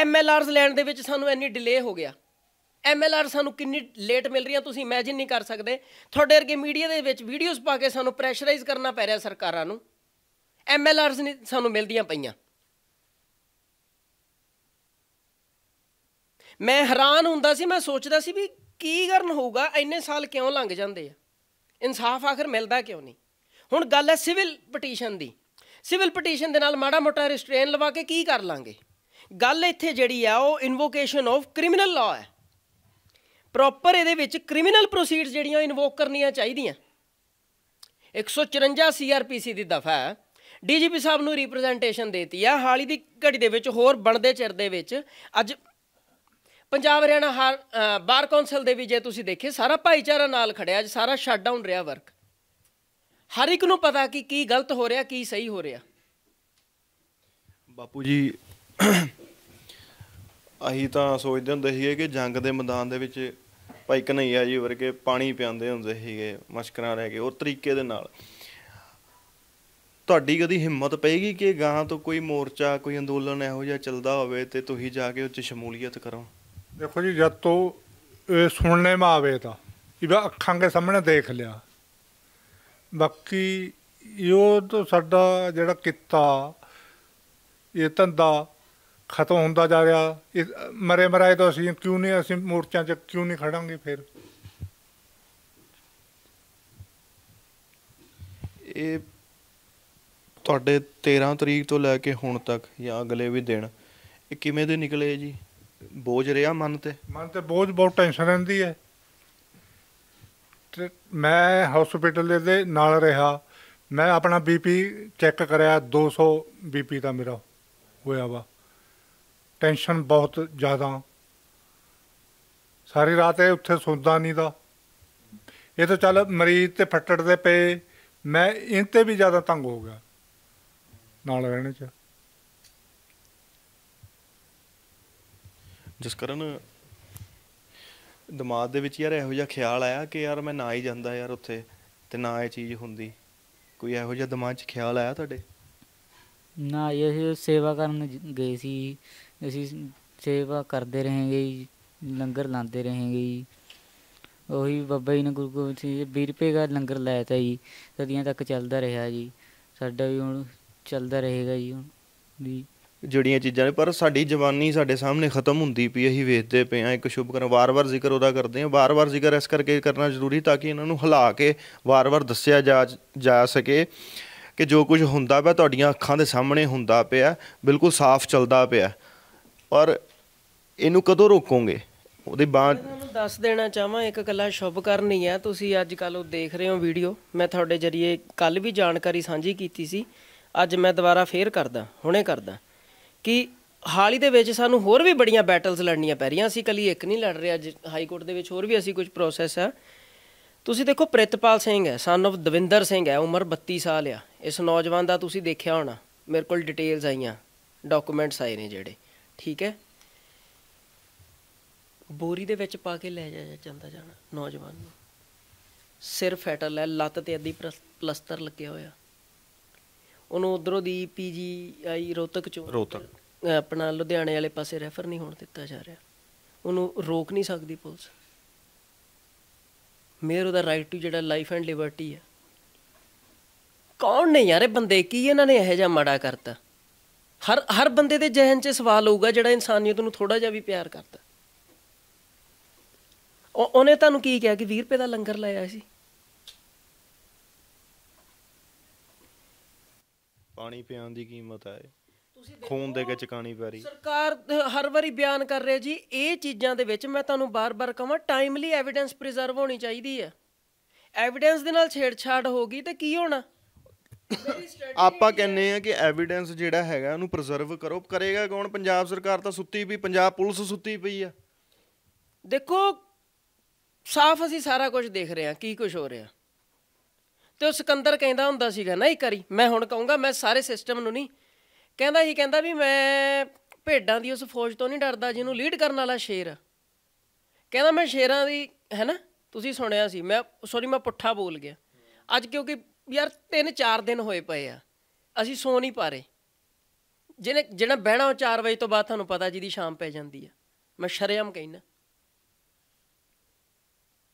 ਐਮਐਲਆਰਸ ਲੈਣ ਦੇ ਵਿੱਚ ਸਾਨੂੰ ਇੰਨੀ ਡਿਲੇ ਹੋ ਗਿਆ ਐਮਐਲਆਰ ਸਾਨੂੰ ਕਿੰਨੀ ਲੇਟ ਮਿਲ ਰਹੀਆਂ ਤੁਸੀਂ ਇਮੇਜਿਨ ਨਹੀਂ ਕਰ ਸਕਦੇ ਤੁਹਾਡੇ ਵਰਗੇ ਮੀਡੀਆ ਦੇ ਵਿੱਚ ਵੀਡੀਓਜ਼ ਪਾ ਕੇ ਸਾਨੂੰ ਪ੍ਰੈਸ਼ਰਾਈਜ਼ ਕਰਨਾ ਪੈ ਰਿਹਾ ਸਰਕਾਰਾਂ ਨੂੰ ਐਮਐਲਆਰਸ ਨਹੀਂ ਸਾਨੂੰ ਮਿਲਦੀਆਂ ਪਈਆਂ ਮੈਂ ਹੈਰਾਨ ਹੁੰਦਾ ਸੀ ਮੈਂ ਸੋਚਦਾ ਸੀ ਵੀ ਕੀ ਕਰਨ ਹੋਊਗਾ ਇੰਨੇ ਸਾਲ ਕਿਉਂ ਲੰਘ ਜਾਂਦੇ ਆ ਇਨਸਾਫ ਆਖਰ ਮਿਲਦਾ ਕਿਉਂ ਨਹੀਂ ਹੁਣ ਗੱਲ ਹੈ ਸਿਵਲ ਪਟੀਸ਼ਨ ਦੀ ਸਿਵਲ ਪਟੀਸ਼ਨ ਦੇ ਨਾਲ ਮਾੜਾ ਮੋਟਾ ਰਿਸਟ੍ਰੇਨ ਲਵਾ ਕੇ ਕੀ ਕਰ ਲਾਂਗੇ ਗੱਲ ਇੱਥੇ ਜਿਹੜੀ ਆ ਉਹ ਇਨਵੋਕੇਸ਼ਨ ਆਫ ਕ੍ਰਿਮੀਨਲ ਲਾ ਹੈ ਪ੍ਰੋਪਰ ਇਹਦੇ ਵਿੱਚ ਕ੍ਰਿਮੀਨਲ ਪ੍ਰੋਸੀਡਸ ਜਿਹੜੀਆਂ ਇਨਵੋਕ ਕਰਨੀਆਂ ਚਾਹੀਦੀਆਂ 154 ਸੀਆਰਪੀਸੀ ਦੀ ਦਫਾ ਹੈ ਡੀਜੀਪੀ ਸਾਹਿਬ ਨੂੰ ਰਿਪਰੈਜ਼ੈਂਟੇਸ਼ਨ ਦੇਤੀ ਆ ਹਾਲੀ ਦੀ ਘੜੀ ਦੇ ਵਿੱਚ ਹੋਰ ਬਣਦੇ ਚਿਰ ਦੇ ਵਿੱਚ ਅੱਜ ਪੰਜਾਬ ਹਰਿਆਣਾ ਬਾਰ ਕੌਂਸਲ ਦੇ ਵੀ ਜੇ ਤੁਸੀਂ ਦੇਖੇ ਸਾਰਾ ਭਾਈਚਾਰਾ ਨਾਲ ਖੜਿਆ ਅੱਜ ਸਾਰਾ ਸ਼ਟਡਾਊਨ ਰਿਹਾ ਵਰਕ ਹਰ ਇੱਕ ਨੂੰ ਪਤਾ ਕਿ ਕੀ ਗਲਤ ਹੋ ਰਿਹਾ ਕੀ ਸਹੀ ਹੋ ਰਿਹਾ ਬਾਪੂ ਜੀ ਅਹੀ ਤਾਂ ਸੋਚਦੇ ਹੁੰਦੇ ਸੀਗੇ ਕਿ ਜੰਗ ਦੇ ਮੈਦਾਨ ਦੇ ਵਿੱਚ ਭਾਈ ਕਨਈਆ ਜੀ ਵਰਗੇ ਪਾਣੀ ਪਿਆਉਂਦੇ ਹੁੰਦੇ ਸੀਗੇ ਮਸ਼ਕਰਾਂ ਰਹਿ ਕੇ ਉਹ ਤਰੀਕੇ ਦੇ ਨਾਲ ਤੁਹਾਡੀ ਕਦੀ ਹਿੰਮਤ ਪਏਗੀ ਕਿ ਗਾਂ ਤੋਂ ਕੋਈ ਮੋਰਚਾ ਕੋਈ ਅੰਦੋਲਨ ਇਹੋ ਜਿਹਾ ਚੱਲਦਾ ਹੋਵੇ ਤੇ ਤੁਸੀਂ ਜਾ ਕੇ ਉੱਚ 'ਚ ਸ਼ਮੂਲੀਅਤ ਕਰੋ ਦੇਖੋ ਜੀ ਜਦ ਤੋਂ ਇਹ ਸੁਣਨੇ ਮਾ ਆਵੇ ਤਾਂ ਇਹ ਅੱਖਾਂ ਦੇ ਸਾਹਮਣੇ ਦੇਖ ਲਿਆ ਬਾਕੀ ਇਹੋ ਤਾਂ ਸਾਡਾ ਜਿਹੜਾ ਕਿੱਤਾ ਇਹ ਧੰਦਾ ਖਤਮ ਹੁੰਦਾ ਜਾ ਰਿਹਾ ਮਰੇ ਮਰਾਏ ਤੋਂ ਅਸੀਂ ਕਿਉਂ ਨਹੀਂ ਅਸੀਂ ਮੋਰਚਾਂ 'ਚ ਕਿਉਂ ਨਹੀਂ ਖੜਾਂਗੇ ਫਿਰ ਇਹ ਤੁਹਾਡੇ 13 ਤਰੀਕ ਤੋਂ ਲੈ ਕੇ ਹੁਣ ਤੱਕ ਜਾਂ ਅਗਲੇ ਵੀ ਦਿਨ ਇਹ ਕਿਵੇਂ ਦੇ ਨਿਕਲੇ ਜੀ ਬੋਝ ਰਿਹਾ ਮਨ ਤੇ ਮਨ ਤੇ ਬੋਝ ਬਹੁਤ ਟੈਨਸ਼ਨ ਰਹਿੰਦੀ ਹੈ ਮੈਂ ਹਸਪੀਟਲ ਦੇ ਨਾਲ ਰਿਹਾ ਮੈਂ ਆਪਣਾ ਬੀਪੀ ਚੈੱਕ ਕਰਿਆ 200 ਬੀਪੀ ਦਾ ਮੇਰਾ ਹੋਇਆ ਵਾ ਟੈਨਸ਼ਨ ਬਹੁਤ ਜ਼ਿਆਦਾ ਸਾਰੀ ਰਾਤ ਇਹ ਉੱਥੇ ਸੌਂਦਾ ਨਹੀਂ ਦਾ ਇਹ ਤਾਂ ਚੱਲ ਮਰੀਜ਼ ਤੇ ਫੱਟੜ ਦੇ ਪਏ ਮੈਂ ਇਹਨਾਂ ਤੇ ਵੀ ਜ਼ਿਆਦਾ ਤੰਗ ਹੋ ਗਿਆ ਨਾਲ ਰਹਿਣ ਚ ਜਿਸ ਕਰਨ ਦਿਮਾਗ ਦੇ ਵਿੱਚ ਯਾਰ ਇਹੋ ਜਿਹਾ ਖਿਆਲ ਆਇਆ ਕਿ ਯਾਰ ਮੈਂ ਨਾ ਹੀ ਜਾਂਦਾ ਯਾਰ ਉੱਥੇ ਤੇ ਨਾ ਇਹ ਚੀਜ਼ ਹੁੰਦੀ ਕੋਈ ਇਹੋ ਜਿਹਾ ਦਿਮਾਗ 'ਚ ਖਿਆਲ ਆਇਆ ਤੁਹਾਡੇ ਨਾ ਇਹ ਸੇਵਾ ਕਰਨ ਗਏ ਸੀ ਅਸੀਂ ਸੇਵਾ ਕਰਦੇ ਰਹੇਗੇ ਜੀ ਲੰਗਰ ਲਾਉਂਦੇ ਰਹੇਗੇ ਜੀ ਉਹੀ ਬਾਬਾ ਜੀ ਨੇ ਗੁਰੂ ਗੋਬਿੰਦ ਸਿੰਘ ਜੀ 20 ਰੁਪਏ ਦਾ ਲੰਗਰ ਲਾਇਆ ਤਾ ਜੀ ਸਦੀਆਂ ਤੱਕ ਚੱਲਦਾ ਰਿਹਾ ਜੀ ਸਾਡਾ ਵੀ ਹੁਣ ਚੱਲਦਾ ਰਹੇਗਾ ਜੀ ਹੁਣ ਵੀ ਜੁੜੀਆਂ ਚੀਜ਼ਾਂ ਨੇ ਪਰ ਸਾਡੀ ਜਵਾਨੀ ਸਾਡੇ ਸਾਹਮਣੇ ਖਤਮ ਹੁੰਦੀ ਪਈ ਅਸੀਂ ਵੇਖਦੇ ਪਏ ਆ ਇੱਕ ਸ਼ੁਭ ਕਰਨ ਵਾਰ-ਵਾਰ ਜ਼ਿਕਰ ਉਹਦਾ ਕਰਦੇ ਆ ਵਾਰ-ਵਾਰ ਜ਼ਿਕਰ ਇਸ ਕਰਕੇ ਕਰਨਾ ਜ਼ਰੂਰੀ ਤਾਂ ਕਿ ਇਹਨਾਂ ਨੂੰ ਹਲਾ ਕੇ ਵਾਰ-ਵਾਰ ਦੱਸਿਆ ਜਾ ਜਾ ਸਕੇ ਕਿ ਜੋ ਕੁਝ ਹੁੰਦਾ ਪਿਆ ਤੁਹਾਡੀਆਂ ਅੱਖਾਂ ਦੇ ਸਾਹਮਣੇ ਹੁੰਦਾ ਪਿਆ ਬਿਲਕੁਲ ਸਾਫ਼ ਚੱਲਦਾ ਪਿਆ ਪਰ ਇਹਨੂੰ ਕਦੋਂ ਰੋਕੋਗੇ ਉਹਦੇ ਬਾਅਦ ਤੁਹਾਨੂੰ ਦੱਸ ਦੇਣਾ ਚਾਹਾਂ ਇੱਕ ਕੱਲਾ ਸ਼ੁਭ ਕਰਨੀ ਆ ਹੈ ਤੁਸੀਂ ਅੱਜ ਕੱਲ ਉਹ ਦੇਖ ਰਹੇ ਹੋ ਵੀਡੀਓ ਮੈਂ ਤੁਹਾਡੇ ਜਰੀਏ ਕੱਲ ਵੀ ਜਾਣਕਾਰੀ ਸਾਂਝੀ ਕੀਤੀ ਸੀ ਅੱਜ ਮੈਂ ਦੁਬਾਰਾ ਫੇਰ ਕਰਦਾ ਹੁਣੇ ਕਰਦਾ ਕਿ ਹਾਲੀ ਦੇ ਵਿੱਚ ਸਾਨੂੰ ਹੋਰ ਵੀ ਬੜੀਆਂ ਬੈਟਲਸ ਲੜਨੀਆਂ ਪੈ ਰਹੀਆਂ ਸੀ ਕੱਲੀ ਇੱਕ ਨਹੀਂ ਲੜ ਰਹੇ ਅੱਜ ਹਾਈ ਕੋਰਟ ਦੇ ਵਿੱਚ ਹੋਰ ਵੀ ਅਸੀਂ ਕੁਝ ਪ੍ਰੋਸੈਸ ਆ ਤੁਸੀਂ ਦੇਖੋ ਪ੍ਰਿਤਪਾਲ ਸਿੰਘ ਹੈ ਸਨ of ਦਵਿੰਦਰ ਸਿੰਘ ਹੈ ਉਮਰ 32 ਸਾਲ ਆ ਇਸ ਨੌਜਵਾਨ ਦਾ ਤੁਸੀਂ ਦੇਖਿਆ ਹੋਣਾ ਮੇਰੇ ਕੋਲ ਡਿਟੇਲਸ ਆਈਆਂ ਡਾਕੂਮੈਂਟਸ ਆਏ ਨੇ ਜਿਹੜੇ ਠੀਕ ਹੈ ਬੋਰੀ ਦੇ ਵਿੱਚ ਪਾ ਕੇ ਲੈ ਜਾਇਆ ਜਾਂਦਾ ਜਾਣਾ ਨੌਜਵਾਨ ਨੂੰ ਸਿਰ ਫੈਟਲ ਹੈ ਲੱਤ ਤੇ ਅੱਧੀ ਪਲਸਤਰ ਲੱਗਿਆ ਹੋਇਆ ਉਹਨੂੰ ਉਧਰੋਂ ਦੀ ਪੀਜੀ ਆਈ ਰੋਤਕ ਚੋਂ ਰੋਤਕ ਆਪਣਾ ਲੁਧਿਆਣੇ ਵਾਲੇ ਪਾਸੇ ਰੈਫਰ ਨਹੀਂ ਹੋਣ ਦਿੱਤਾ ਜਾ ਰਿਹਾ ਉਹਨੂੰ ਰੋਕ ਨਹੀਂ ਸਕਦੀ ਪੁਲਿਸ ਮੇਰ ਉਹਦਾ ਰਾਈਟ ਟੂ ਜਿਹੜਾ ਲਾਈਫ ਐਂਡ ਲਿਬਰਟੀ ਹੈ ਕੌਣ ਨੇ ਯਾਰ ਇਹ ਬੰਦੇ ਕੀ ਇਹਨਾਂ ਨੇ ਇਹ ਜਿਹਾ ਮਾੜਾ ਕਰਤਾ ਹਰ ਹਰ ਬੰਦੇ ਦੇ ਜਹਨ 'ਚ ਸਵਾਲ ਹੋਊਗਾ ਜਿਹੜਾ ਇਨਸਾਨੀਅਤ ਨੂੰ ਥੋੜਾ ਜਿਹਾ ਵੀ ਪਿਆਰ ਕਰਦਾ ਉਹਨੇ ਤੁਹਾਨੂੰ ਕੀ ਕਿਹਾ ਕਿ 20 ਰੁਪਏ ਦਾ ਲੰਗਰ ਲਾਇਆ ਸੀ ਪਾਣੀ ਪਿਆਉਣ ਦੀ ਕੀਮਤ ਹੈ ਖੂਨ ਦੇ ਵਿੱਚ ਕਾਣੀ ਪੈਰੀ ਸਰਕਾਰ ਹਰ ਵਾਰੀ ਬਿਆਨ ਕਰ ਰਹੀ ਜੀ ਇਹ ਚੀਜ਼ਾਂ ਦੇ ਵਿੱਚ ਮੈਂ ਤੁਹਾਨੂੰ ਬਾਰ-ਬਾਰ ਕਹਾਂ ਟਾਈਮਲੀ ਐਵੀਡੈਂਸ ਪ੍ਰੀਜ਼ਰਵ ਹੋਣੀ ਚਾਹੀਦੀ ਹੈ ਐਵੀਡੈਂਸ ਦੇ ਨਾਲ ਛੇੜਛਾੜ ਹੋ ਗਈ ਤੇ ਕੀ ਹੋਣਾ ਆਪਾਂ ਕਹਿੰਨੇ ਆ ਕਿ ਐਵੀਡੈਂਸ ਜਿਹੜਾ ਹੈਗਾ ਉਹਨੂੰ ਪ੍ਰੀਜ਼ਰਵ ਕਰੋ ਕਰੇਗਾ ਕੌਣ ਪੰਜਾਬ ਸਰਕਾਰ ਤਾਂ ਸੁੱਤੀ ਵੀ ਪੰਜਾਬ ਪੁਲਿਸ ਸੁੱਤੀ ਪਈ ਆ ਦੇਖੋ ਸਾਫ਼ ਅਸੀਂ ਸਾਰਾ ਕੁਝ ਦੇਖ ਰਹੇ ਆ ਕੀ ਕੁਝ ਹੋ ਰਿਹਾ ਤੇ ਉਹ ਸਿਕੰਦਰ ਕਹਿੰਦਾ ਹੁੰਦਾ ਸੀਗਾ ਨਾ ਇੱਕ ਵਾਰੀ ਮੈਂ ਹੁਣ ਕਹੂੰਗਾ ਮੈਂ ਸਾਰੇ ਸਿਸਟਮ ਨੂੰ ਨਹੀਂ ਕਹਿੰਦਾ ਹੀ ਕਹਿੰਦਾ ਵੀ ਮੈਂ ਭੇਡਾਂ ਦੀ ਉਸ ਫੌਜ ਤੋਂ ਨਹੀਂ ਡਰਦਾ ਜਿਹਨੂੰ ਲੀਡ ਕਰਨ ਵਾਲਾ ਸ਼ੇਰ ਕਹਿੰਦਾ ਮੈਂ ਸ਼ੇਰਾਂ ਦੀ ਹੈ ਨਾ ਤੁਸੀਂ ਸੁਣਿਆ ਸੀ ਮੈਂ ਸੌਰੀ ਮੈਂ ਪੁੱਠਾ ਬੋਲ ਗਿਆ ਅੱਜ ਕਿਉਂਕਿ ਯਾਰ 3-4 ਦਿਨ ਹੋਏ ਪਏ ਆ ਅਸੀਂ ਸੌ ਨਹੀਂ ਪਾਰੇ ਜਿਹਨੇ ਜਿਹੜਾ ਬਹਿਣਾ ਉਹ 4 ਵਜੇ ਤੋਂ ਬਾਅਦ ਤੁਹਾਨੂੰ ਪਤਾ ਜਿਹਦੀ ਸ਼ਾਮ ਪੈ ਜਾਂਦੀ ਆ ਮੈਂ ਸ਼ਰਮ ਕਹਿਣਾ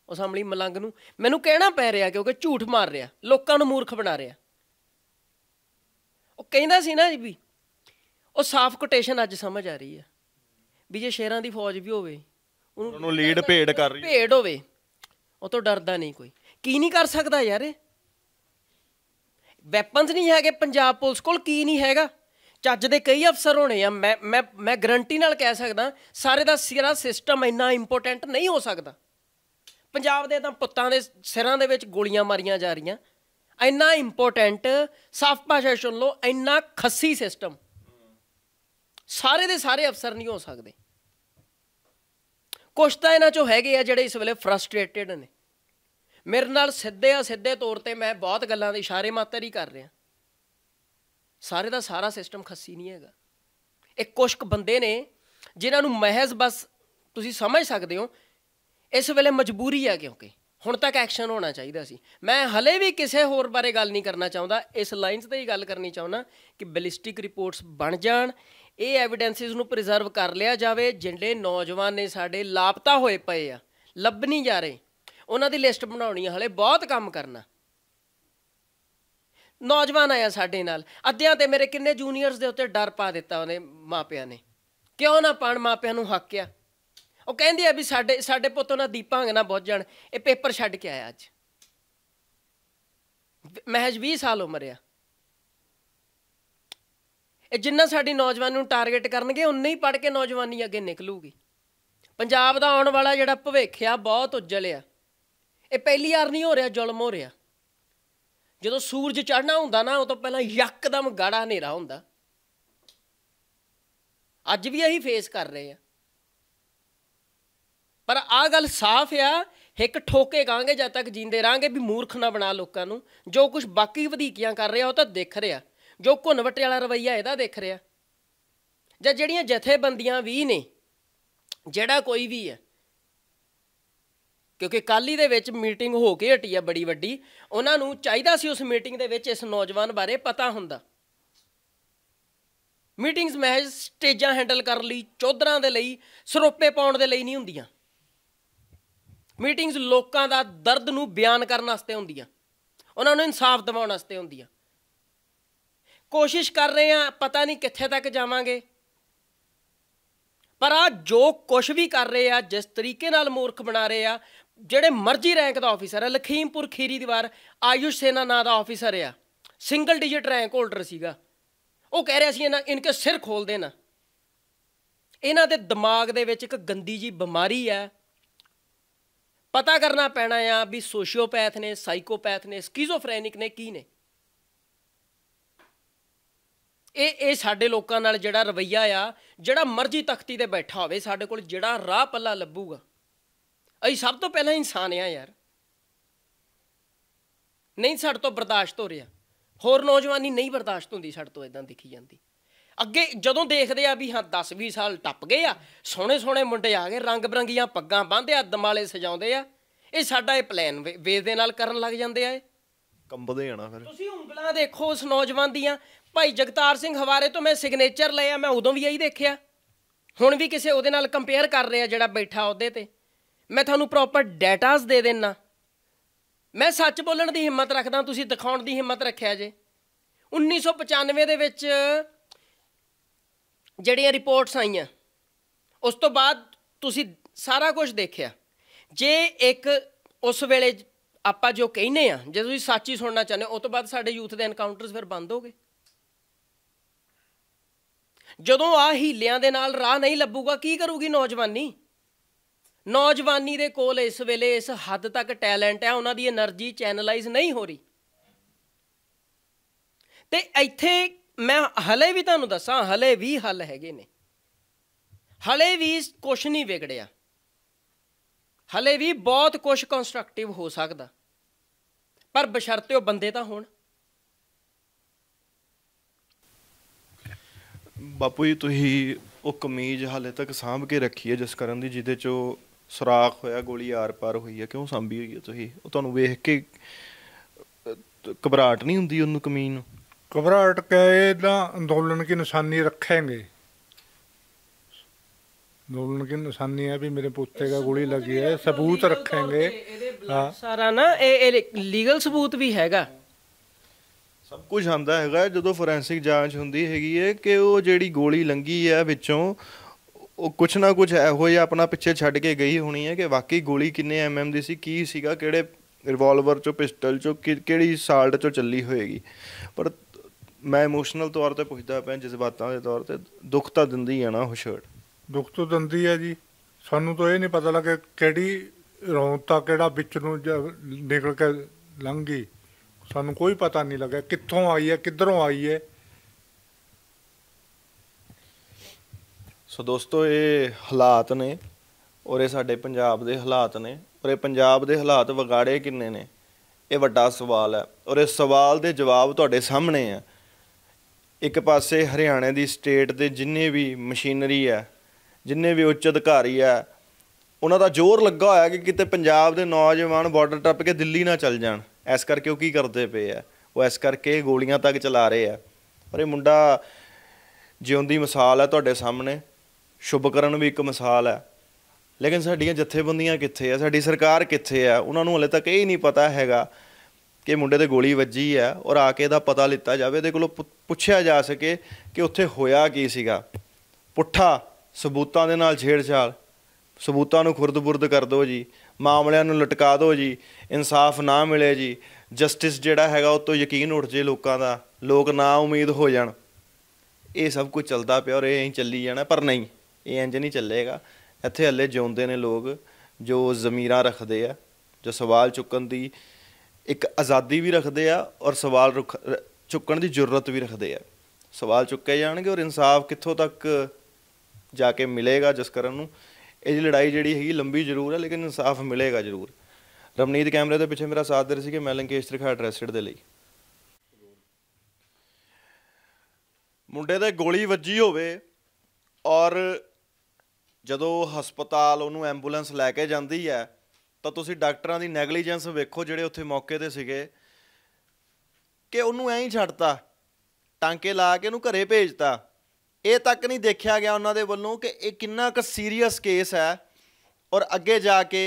ਉਸ ਸਾਹਮਣੀ ਮਲੰਗ ਨੂੰ ਮੈਨੂੰ ਕਹਿਣਾ ਪੈ ਰਿਹਾ ਕਿਉਂਕਿ ਝੂਠ ਮਾਰ ਰਿਹਾ ਲੋਕਾਂ ਨੂੰ ਮੂਰਖ ਬਣਾ ਰਿਹਾ ਉਹ ਕਹਿੰਦਾ ਸੀ ਨਾ ਜੀ ਵੀ ਉਹ ਸਾਫ਼ ਕੋਟੇਸ਼ਨ ਅੱਜ ਸਮਝ ਆ ਰਹੀ ਆ ਵੀ ਜੇ ਸ਼ੇਰਾਂ ਦੀ ਫੌਜ ਵੀ ਹੋਵੇ ਉਹਨੂੰ ਲੀਡ ਭੇਡ ਕਰ ਰਹੀ ਭੇਡ ਹੋਵੇ ਉਹ ਤੋਂ ਡਰਦਾ ਨਹੀਂ ਕੋਈ ਕੀ ਨਹੀਂ ਕਰ ਸਕਦਾ ਯਾਰ ਵੈਪਨਸ ਨਹੀਂ ਹੈਗੇ ਪੰਜਾਬ ਪੁਲਿਸ ਕੋਲ ਕੀ ਨਹੀਂ ਹੈਗਾ ਚੱਜ ਦੇ ਕਈ ਅਫਸਰ ਹੋਣੇ ਆ ਮੈਂ ਮੈਂ ਮੈਂ ਗਰੰਟੀ ਨਾਲ ਕਹਿ ਸਕਦਾ ਸਾਰੇ ਦਾ ਸਿਰਾ ਸਿਸਟਮ ਇੰਨਾ ਇੰਪੋਰਟੈਂਟ ਨਹੀਂ ਹੋ ਸਕਦਾ ਪੰਜਾਬ ਦੇ ਤਾਂ ਪੁੱਤਾਂ ਦੇ ਸਿਰਾਂ ਦੇ ਵਿੱਚ ਗੋਲੀਆਂ ਮਾਰੀਆਂ ਜਾ ਰਹੀਆਂ ਇੰਨਾ ਇੰਪੋਰਟੈਂਟ ਸਾਫ ਭਾਸ਼ਾ ਸੁਣ ਲਓ ਇੰਨਾ ਖੱਸੀ ਸਿਸਟਮ ਸਾਰੇ ਦੇ ਸਾਰੇ ਅਫਸਰ ਨਹੀਂ ਹੋ ਸਕਦੇ ਕੁਛ ਤਾਂ ਇਹਨਾਂ ਚੋਂ ਹੈਗੇ ਆ ਜਿਹੜੇ ਇਸ ਵੇਲੇ ਫਰਸਟ੍ਰੇਟਡ ਨੇ ਮੇਰੇ ਨਾਲ ਸਿੱਧੇ ਆ ਸਿੱਧੇ ਤੌਰ ਤੇ ਮੈਂ ਬਹੁਤ ਗੱਲਾਂ ਦੇ ਇਸ਼ਾਰੇ ਮਾਤਰ ਹੀ ਕਰ ਰਿਹਾ ਸਾਰੇ ਦਾ ਸਾਰਾ ਸਿਸਟਮ ਖੱਸੀ ਨਹੀਂ ਹੈਗਾ ਇਹ ਕੁਸ਼ਕ ਬੰਦੇ ਨੇ ਜਿਨ੍ਹਾਂ ਨੂੰ ਮਹਿਜ਼ ਬਸ ਤੁਸੀਂ ਸਮਝ ਸਕਦੇ ਹੋ ਇਸ ਵੇਲੇ ਮਜਬੂਰੀ ਆ ਕਿਉਂਕਿ ਹੁਣ ਤੱਕ ਐਕਸ਼ਨ ਹੋਣਾ ਚਾਹੀਦਾ ਸੀ ਮੈਂ ਹਲੇ ਵੀ ਕਿਸੇ ਹੋਰ ਬਾਰੇ ਗੱਲ ਨਹੀਂ ਕਰਨਾ ਚਾਹੁੰਦਾ ਇਸ ਲਾਈਨਸ ਤੇ ਹੀ ਗੱਲ ਕਰਨੀ ਚਾਹੁੰਦਾ ਕਿ ਬੈਲਿਸਟਿਕ ਰਿਪੋਰਟਸ ਬਣ ਜਾਣ ਇਹ ਐਵੀਡੈਂਸਿਸ ਨੂੰ ਪ੍ਰੀਜ਼ਰਵ ਕਰ ਲਿਆ ਜਾਵੇ ਜਿੰਨੇ ਨੌਜਵਾਨ ਨੇ ਸਾਡੇ ਲਾਪਤਾ ਹੋਏ ਪਏ ਆ ਲੱਭ ਨਹੀਂ ਜਾ ਰਹੇ ਉਹਨਾਂ ਦੀ ਲਿਸਟ ਬਣਾਉਣੀ ਹਲੇ ਬਹੁਤ ਕੰਮ ਕਰਨਾ ਨੌਜਵਾਨ ਆਇਆ ਸਾਡੇ ਨਾਲ ਅੱਧਿਆਂ ਤੇ ਮੇਰੇ ਕਿੰਨੇ ਜੂਨੀਅਰਸ ਦੇ ਉੱਤੇ ਡਰ ਪਾ ਦਿੱਤਾ ਉਹਨੇ ਮਾਪਿਆਂ ਨੇ ਕਿਉਂ ਨਾ ਪਾਣ ਮਾਪਿਆਂ ਨੂੰ ਹੱਕ ਆ ਉਹ ਕਹਿੰਦੇ ਆ ਵੀ ਸਾਡੇ ਸਾਡੇ ਪੁੱਤ ਉਹਨਾਂ ਦੀਪਾਂਗ ਨਾ ਬਹੁਤ ਜਾਣ ਇਹ ਪੇਪਰ ਛੱਡ ਕੇ ਆਇਆ ਅੱਜ ਮਹਿਜ 20 ਸਾਲ ਉਮਰ ਆ ਇਹ ਜਿੰਨਾ ਸਾਡੀ ਨੌਜਵਾਨ ਨੂੰ ਟਾਰਗੇਟ ਕਰਨਗੇ ਉਨੇ ਹੀ ਪੜ ਕੇ ਨੌਜਵਾਨੀ ਅੱਗੇ ਨਿਕਲੂਗੀ ਪੰਜਾਬ ਦਾ ਆਉਣ ਵਾਲਾ ਜਿਹੜਾ ਭਵਿੱਖ ਆ ਬਹੁਤ ਉਜਲ ਆ ਇਹ ਪਹਿਲੀ ਵਾਰ ਨਹੀਂ ਹੋ ਰਿਹਾ ਜ਼ੁਲਮ ਹੋ ਰਿਹਾ ਜਦੋਂ ਸੂਰਜ ਚੜ੍ਹਨਾ ਹੁੰਦਾ ਨਾ ਉਹ ਤੋਂ ਪਹਿਲਾਂ ਯਕਦਮ ਗਾੜਾ ਹਨੇਰਾ ਹੁੰਦਾ ਅੱਜ ਵੀ ਇਹੀ ਫੇਸ ਕਰ ਰਹੇ ਆ ਪਰ ਆ ਗੱਲ ਸਾਫ਼ ਆ ਇੱਕ ਠੋਕੇ ਕਾਂਗੇ ਜਦ ਤੱਕ ਜਿੰਦੇ ਰਾਂਗੇ ਵੀ ਮੂਰਖ ਨਾ ਬਣਾ ਲੋਕਾਂ ਨੂੰ ਜੋ ਕੁਝ ਬਾਕੀ ਵਧੀਕੀਆਂ ਕਰ ਰਿਹਾ ਉਹ ਤਾਂ ਦੇਖ ਰਿਹਾ ਜੋ ਘੁੰਨਵਟੇ ਵਾਲਾ ਰਵਈਆ ਇਹਦਾ ਦੇਖ ਰਿਹਾ ਜਾਂ ਜਿਹੜੀਆਂ ਜਥੇਬੰਦੀਆਂ ਵੀ ਨੇ ਜਿਹੜਾ ਕੋਈ ਵੀ ਹੈ ਕਿਉਂਕਿ ਕਾਲੀ ਦੇ ਵਿੱਚ ਮੀਟਿੰਗ ਹੋ ਕੇ ਹਟੀ ਆ ਬੜੀ ਵੱਡੀ ਉਹਨਾਂ ਨੂੰ ਚਾਹੀਦਾ ਸੀ ਉਸ ਮੀਟਿੰਗ ਦੇ ਵਿੱਚ ਇਸ ਨੌਜਵਾਨ ਬਾਰੇ ਪਤਾ ਹੁੰਦਾ ਮੀਟਿੰਗਸ ਮਹਿਜ ਸਟੇਜਾਂ ਹੈਂਡਲ ਕਰਨ ਲਈ ਚੌਧਰਾਂ ਦੇ ਲਈ ਸਰੋਪੇ ਪਾਉਣ ਦੇ ਲਈ ਨਹੀਂ ਹੁੰਦੀਆਂ ਮੀਟਿੰਗਸ ਲੋਕਾਂ ਦਾ ਦਰਦ ਨੂੰ ਬਿਆਨ ਕਰਨ ਵਾਸਤੇ ਹੁੰਦੀਆਂ ਉਹਨਾਂ ਨੂੰ ਇਨਸਾਫ ਦਿਵਾਉਣ ਵਾਸਤੇ ਹੁੰਦੀਆਂ ਕੋਸ਼ਿਸ਼ ਕਰ ਰਹੇ ਆ ਪਤਾ ਨਹੀਂ ਕਿੱਥੇ ਤੱਕ ਜਾਵਾਂਗੇ ਪਰ ਆ ਜੋ ਕੁਝ ਵੀ ਕਰ ਰਹੇ ਆ ਜਿਸ ਤਰੀਕੇ ਨਾਲ ਮੂਰਖ ਬਣਾ ਰਹੇ ਆ ਜਿਹੜੇ ਮਰਜ਼ੀ ਰੈਂਕ ਦਾ ਆਫੀਸਰ ਹੈ ਲਖੀਮਪੁਰ ਖੀਰੀ ਦੀਵਾਰ ਆਯੂਸ਼ ਸੇਨਾ ਨਾਂ ਦਾ ਆਫੀਸਰ ਆ ਸਿੰਗਲ ਡਿਜਿਟ ਰੈਂਕ ਹੋਲਡਰ ਸੀਗਾ ਉਹ ਕਹਿ ਰਿਹਾ ਸੀ ਇਹਨਾਂ ਇਨਕੇ ਸਿਰ ਖੋਲ ਦੇਣਾ ਇਹਨਾਂ ਦੇ ਦਿਮਾਗ ਦੇ ਵਿੱਚ ਇੱਕ ਗੰਦੀ ਜੀ ਬਿਮਾਰੀ ਹੈ ਪਤਾ ਕਰਨਾ ਪੈਣਾ ਆ ਵੀ ਸੋਸ਼ੀਓਪੈਥ ਨੇ ਸਾਈਕੋਪੈਥ ਨੇ ਸਕਿਜ਼ੋਫਰੈਨਿਕ ਨੇ ਕੀ ਨੇ ਇਹ ਇਹ ਸਾਡੇ ਲੋਕਾਂ ਨਾਲ ਜਿਹੜਾ ਰਵਈਆ ਆ ਜਿਹੜਾ ਮਰਜ਼ੀ ਤਖਤੀ ਤੇ ਬੈਠਾ ਹੋਵੇ ਸਾਡੇ ਕੋਲ ਜਿਹੜਾ ਰਾਹ ਪੱਲਾ ਲੱਭੂਗਾ ਅਸੀਂ ਸਭ ਤੋਂ ਪਹਿਲਾਂ ਇਨਸਾਨ ਆ ਯਾਰ ਨਹੀਂ ਸਾਡੇ ਤੋਂ ਬਰਦਾਸ਼ਤ ਹੋ ਰਿਹਾ ਹੋਰ ਨੌਜਵਾਨੀ ਨਹੀਂ ਬਰਦਾਸ਼ਤ ਹੁੰਦੀ ਸਾਡੇ ਤੋਂ ਇਦਾਂ ਦਿਖੀ ਜਾਂਦੀ ਅੱਗੇ ਜਦੋਂ ਦੇਖਦੇ ਆ ਵੀ ਹਾਂ 10 20 ਸਾਲ ਟੱਪ ਗਏ ਆ ਸੋਹਣੇ ਸੋਹਣੇ ਮੁੰਡੇ ਆ ਗਏ ਰੰਗ ਬਰੰਗੀਆਂ ਪੱਗਾਂ ਬੰਨਦੇ ਆ ਦਮਾਲੇ ਸਜਾਉਂਦੇ ਆ ਇਹ ਸਾਡਾ ਇਹ ਪਲਾਨ ਵੇ ਦੇ ਨਾਲ ਕਰਨ ਲੱਗ ਜਾਂਦੇ ਆ ਇਹ ਕੰਬਦੇ ਆਣਾ ਫਿਰ ਤੁਸੀਂ ਉਂਗਲਾਂ ਦੇਖੋ ਉਸ ਨੌਜਵਾਨ ਦੀਆਂ ਭਾਈ ਜਗਤਾਰ ਸਿੰਘ ਹਵਾਰੇ ਤੋਂ ਮੈਂ ਸਿਗਨੇਚਰ ਲਿਆ ਮੈਂ ਉਦੋਂ ਵੀ ਇਹੀ ਦੇਖਿਆ ਹੁਣ ਵੀ ਕਿਸੇ ਉਹਦੇ ਨਾਲ ਕੰਪੇਅਰ ਕਰ ਰਿਹਾ ਜਿਹੜਾ ਬੈਠਾ ਉਹਦੇ ਤੇ ਮੈਂ ਤੁਹਾਨੂੰ ਪ੍ਰੋਪਰ ਡਾਟਾਸ ਦੇ ਦੇਣਾ ਮੈਂ ਸੱਚ ਬੋਲਣ ਦੀ ਹਿੰਮਤ ਰੱਖਦਾ ਤੁਸੀਂ ਦਿਖਾਉਣ ਦੀ ਹਿੰਮਤ ਰੱਖਿਆ ਜੇ 1995 ਦੇ ਵਿੱਚ ਜਿਹੜੀਆਂ ਰਿਪੋਰਟਸ ਆਈਆਂ ਉਸ ਤੋਂ ਬਾਅਦ ਤੁਸੀਂ ਸਾਰਾ ਕੁਝ ਦੇਖਿਆ ਜੇ ਇੱਕ ਉਸ ਵੇਲੇ ਆਪਾਂ ਜੋ ਕਹਿੰਨੇ ਆ ਜੇ ਤੁਸੀਂ ਸੱਚੀ ਸੁਣਨਾ ਚਾਹੁੰਦੇ ਹੋ ਉਸ ਤੋਂ ਬਾਅਦ ਸਾਡੇ ਯੂਥ ਦੇ ਐਨਕਾਊਂਟਰਸ ਫਿਰ ਬੰਦ ਹੋ ਗਏ ਜਦੋਂ ਆ ਹੀਲਿਆਂ ਦੇ ਨਾਲ ਰਾਹ ਨਹੀਂ ਲੱਭੂਗਾ ਕੀ ਕਰੂਗੀ ਨੌਜਵਾਨੀ ਨੌਜਵਾਨੀ ਦੇ ਕੋਲ ਇਸ ਵੇਲੇ ਇਸ ਹੱਦ ਤੱਕ ਟੈਲੈਂਟ ਹੈ ਉਹਨਾਂ ਦੀ એનર્ਜੀ ਚੈਨਲਾਈਜ਼ ਨਹੀਂ ਹੋ ਰਹੀ ਤੇ ਇੱਥੇ ਮੈਂ ਹਲੇ ਵੀ ਤੁਹਾਨੂੰ ਦੱਸਾਂ ਹਲੇ ਵੀ ਹੱਲ ਹੈਗੇ ਨੇ ਹਲੇ ਵੀ ਕੁਝ ਨਹੀਂ ਵਿਗੜਿਆ ਹਲੇ ਵੀ ਬਹੁਤ ਕੁਝ ਕੰਸਟਰਕਟਿਵ ਹੋ ਸਕਦਾ ਪਰ ਬਸ਼ਰਤੇ ਉਹ ਬੰਦੇ ਤਾਂ ਹੋਣ ਬਾਪੂ ਜੀ ਤੁਸੀਂ ਉਹ ਕਮੀਜ਼ ਹਾਲੇ ਤੱਕ ਸਾਂਭ ਕੇ ਰੱਖੀ ਹੈ ਜਿਸ ਕਰਨ ਦੀ ਜਿਹਦੇ ਚੋਂ ਸਰਾਖ ਹੋਇਆ ਗੋਲੀ ਆਰ-ਪਾਰ ਹੋਈ ਹੈ ਕਿਉਂ ਸੰਭੀ ਹੋਈ ਹੈ ਤੁਸੀਂ ਉਹ ਤੁਹਾਨੂੰ ਵੇਖ ਕੇ ਘਬਰਾਟ ਨਹੀਂ ਹੁੰਦੀ ਉਹਨੂੰ ਕਮੀਨ ਨੂੰ ਘਬਰਾਟ ਕਹੇ ਤਾਂ ਅੰਦੋਲਨ ਕੀ ਨਿਸ਼ਾਨੀ ਰੱਖਾਂਗੇ ਅੰਦੋਲਨ ਕੀ ਨਿਸ਼ਾਨੀ ਹੈ ਵੀ ਮੇਰੇ ਪੁੱਤੇ ਦਾ ਗੋਲੀ ਲੱਗੀ ਹੈ ਸਬੂਤ ਰੱਖेंगे ਹਾਂ ਸਾਰਾ ਨਾ ਇਹ ਲੀਗਲ ਸਬੂਤ ਵੀ ਹੈਗਾ ਸਭ ਕੁਝ ਆਂਦਾ ਹੈਗਾ ਜਦੋਂ ਫੋਰੈਂਸਿਕ ਜਾਂਚ ਹੁੰਦੀ ਹੈਗੀ ਹੈ ਕਿ ਉਹ ਜਿਹੜੀ ਗੋਲੀ ਲੰਗੀ ਹੈ ਵਿੱਚੋਂ ਉਹ ਕੁਛ ਨਾ ਕੁਛ ਇਹੋ ਜਿਹਾ ਆਪਣਾ ਪਿੱਛੇ ਛੱਡ ਕੇ ਗਈ ਹੋਣੀ ਹੈ ਕਿ ਵਾਕਈ ਗੋਲੀ ਕਿੰਨੇ ਐਮਐਮ ਦੀ ਸੀ ਕੀ ਸੀਗਾ ਕਿਹੜੇ ਰਿਵਾਲਵਰ ਚੋਂ ਪਿਸਟਲ ਚੋਂ ਕਿਹੜੀ ਸਾਲਟ ਚੋਂ ਚੱਲੀ ਹੋਏਗੀ ਪਰ ਮੈਂ ਇਮੋਸ਼ਨਲ ਤੌਰ ਤੇ ਪੁੱਛਦਾ ਪਿਆ ਜਜ਼ਬਾਤਾਂ ਦੇ ਤੌਰ ਤੇ ਦੁੱਖ ਤਾਂ ਦਿੰਦੀ ਹੈ ਨਾ ਉਹ ਸ਼ਰਟ ਦੁੱਖ ਤਾਂ ਦਿੰਦੀ ਹੈ ਜੀ ਸਾਨੂੰ ਤਾਂ ਇਹ ਨਹੀਂ ਪਤਾ ਲੱਗਾ ਕਿਹੜੀ ਰੌਂਤਾ ਕਿਹੜਾ ਵਿੱਚ ਨੂੰ ਨਿਕਲ ਕੇ ਲੰਘ ਗਈ ਸਾਨੂੰ ਕੋਈ ਪਤਾ ਨਹੀਂ ਲੱਗਾ ਕਿੱਥੋਂ ਆਈ ਹੈ ਕਿੱਧਰੋਂ ਆਈ ਹੈ ਸੋ ਦੋਸਤੋ ਇਹ ਹਾਲਾਤ ਨੇ ਔਰ ਇਹ ਸਾਡੇ ਪੰਜਾਬ ਦੇ ਹਾਲਾਤ ਨੇ ਔਰ ਇਹ ਪੰਜਾਬ ਦੇ ਹਾਲਾਤ ਵਿਗਾੜੇ ਕਿੰਨੇ ਨੇ ਇਹ ਵੱਡਾ ਸਵਾਲ ਹੈ ਔਰ ਇਸ ਸਵਾਲ ਦੇ ਜਵਾਬ ਤੁਹਾਡੇ ਸਾਹਮਣੇ ਆ ਇੱਕ ਪਾਸੇ ਹਰਿਆਣਾ ਦੀ ਸਟੇਟ ਦੇ ਜਿੰਨੇ ਵੀ ਮਸ਼ੀਨਰੀ ਹੈ ਜਿੰਨੇ ਵੀ ਉੱਚ ਅਧਿਕਾਰੀ ਹੈ ਉਹਨਾਂ ਦਾ ਜ਼ੋਰ ਲੱਗਾ ਹੋਇਆ ਕਿ ਕਿਤੇ ਪੰਜਾਬ ਦੇ ਨੌਜਵਾਨ ਬਾਰਡਰ ਟੱਪ ਕੇ ਦਿੱਲੀ ਨਾ ਚੱਲ ਜਾਣ ਇਸ ਕਰਕੇ ਉਹ ਕੀ ਕਰਦੇ ਪਏ ਆ ਉਹ ਇਸ ਕਰਕੇ ਗੋਲੀਆਂ ਤੱਕ ਚਲਾ ਰਹੇ ਆ ਪਰ ਇਹ ਮੁੰਡਾ ਜਿਉਂਦੀ ਮਿਸਾਲ ਹੈ ਤੁਹਾਡੇ ਸਾਹਮਣੇ ਸ਼ੁਭਕਰਨ ਵੀ ਇੱਕ ਮਿਸਾਲ ਹੈ ਲੇਕਿਨ ਸਾਡੀਆਂ ਜਥੇਬੰਦੀਆਂ ਕਿੱਥੇ ਆ ਸਾਡੀ ਸਰਕਾਰ ਕਿੱਥੇ ਆ ਉਹਨਾਂ ਨੂੰ ਹਲੇ ਤੱਕ ਇਹ ਨਹੀਂ ਪਤਾ ਹੈਗਾ ਕਿ ਮੁੰਡੇ ਤੇ ਗੋਲੀ ਵੱਜੀ ਆ ਔਰ ਆ ਕੇ ਇਹਦਾ ਪਤਾ ਲਿੱਤਾ ਜਾਵੇ ਇਹਦੇ ਕੋਲੋਂ ਪੁੱਛਿਆ ਜਾ ਸਕੇ ਕਿ ਉੱਥੇ ਹੋਇਆ ਕੀ ਸੀਗਾ ਪੁੱਠਾ ਸਬੂਤਾਂ ਦੇ ਨਾਲ ਛੇੜਛਾੜ ਸਬੂਤਾਂ ਨੂੰ ਖੁਰਦ-ਬੁਰਦ ਕਰ ਦਿਓ ਜੀ ਮਾਮਲਿਆਂ ਨੂੰ ਲਟਕਾ ਦਿਓ ਜੀ ਇਨਸਾਫ ਨਾ ਮਿਲੇ ਜੀ ਜਸਟਿਸ ਜਿਹੜਾ ਹੈਗਾ ਉਹ ਤੋਂ ਯਕੀਨ ਉੱਠ ਜੇ ਲੋਕਾਂ ਦਾ ਲੋਕ ਨਾ ਉਮੀਦ ਹੋ ਜਾਣ ਇਹ ਸਭ ਕੁਝ ਚੱਲਦਾ ਪਿਆ ਔਰ ਇਹ ਹੀ ਚੱਲੀ ਜਾਣਾ ਪਰ ਨਹੀਂ ਇਹ ਇੰਜ ਨਹੀਂ ਚੱਲੇਗਾ ਇੱਥੇ ਹੱਲੇ ਜਿਉਂਦੇ ਨੇ ਲੋਕ ਜੋ ਜ਼ਮੀਰਾਂ ਰੱਖਦੇ ਆ ਜੋ ਸਵਾਲ ਚੁੱਕਣ ਦੀ ਇੱਕ ਆਜ਼ਾਦੀ ਵੀ ਰੱਖਦੇ ਆ ਔਰ ਸਵਾਲ ਚੁੱਕਣ ਦੀ ਜ਼ਰੂਰਤ ਵੀ ਰੱਖਦੇ ਆ ਸਵਾਲ ਚੁੱਕੇ ਜਾਣਗੇ ਔਰ ਇਨਸਾਫ ਕਿੱਥੋਂ ਤੱਕ ਜਾ ਕੇ ਮਿਲੇਗਾ ਜਿਸ ਕਰਨ ਨੂੰ ਇਹ ਲੜਾਈ ਜਿਹੜੀ ਹੈਗੀ ਲੰਬੀ ਜ਼ਰੂਰ ਹੈ ਲੇਕਿਨ ਇਨਸਾਫ ਮਿਲੇਗਾ ਜ਼ਰੂਰ ਰਮਨੀਤ ਕੈਮਰੇ ਦੇ ਪਿੱਛੇ ਮੇਰਾ ਸਾਥ ਦੇ ਰਹੀ ਸੀ ਕਿ ਮੈਂ ਲੰਕੇਸ਼ ਤ੍ਰਿਖਾ ਐਡਰੈਸਡ ਦੇ ਲਈ ਮੁੰਡੇ ਦੇ ਗੋਲੀ ਵੱਜੀ ਹੋਵੇ ਔਰ ਜਦੋਂ ਹਸਪਤਾਲ ਉਹਨੂੰ ਐਂਬੂਲੈਂਸ ਲੈ ਕੇ ਜਾਂਦੀ ਹੈ ਤਾਂ ਤੁਸੀਂ ਡਾਕਟਰਾਂ ਦੀ ਨੈਗਲੀਜੈਂਸ ਵੇਖੋ ਜਿਹੜੇ ਉੱਥੇ ਮੌਕੇ ਤੇ ਸੀਗੇ ਕਿ ਉਹਨੂੰ ਐਂ ਹੀ ਛੱਡਤਾ ਟਾਂਕੇ ਲਾ ਕੇ ਉਹਨੂੰ ਘਰੇ ਭੇਜਤਾ ਇਹ ਤੱਕ ਨਹੀਂ ਦੇਖਿਆ ਗਿਆ ਉਹਨਾਂ ਦੇ ਵੱਲੋਂ ਕਿ ਇਹ ਕਿੰਨਾ ਕੁ ਸੀਰੀਅਸ ਕੇਸ ਹੈ ਔਰ ਅੱਗੇ ਜਾ ਕੇ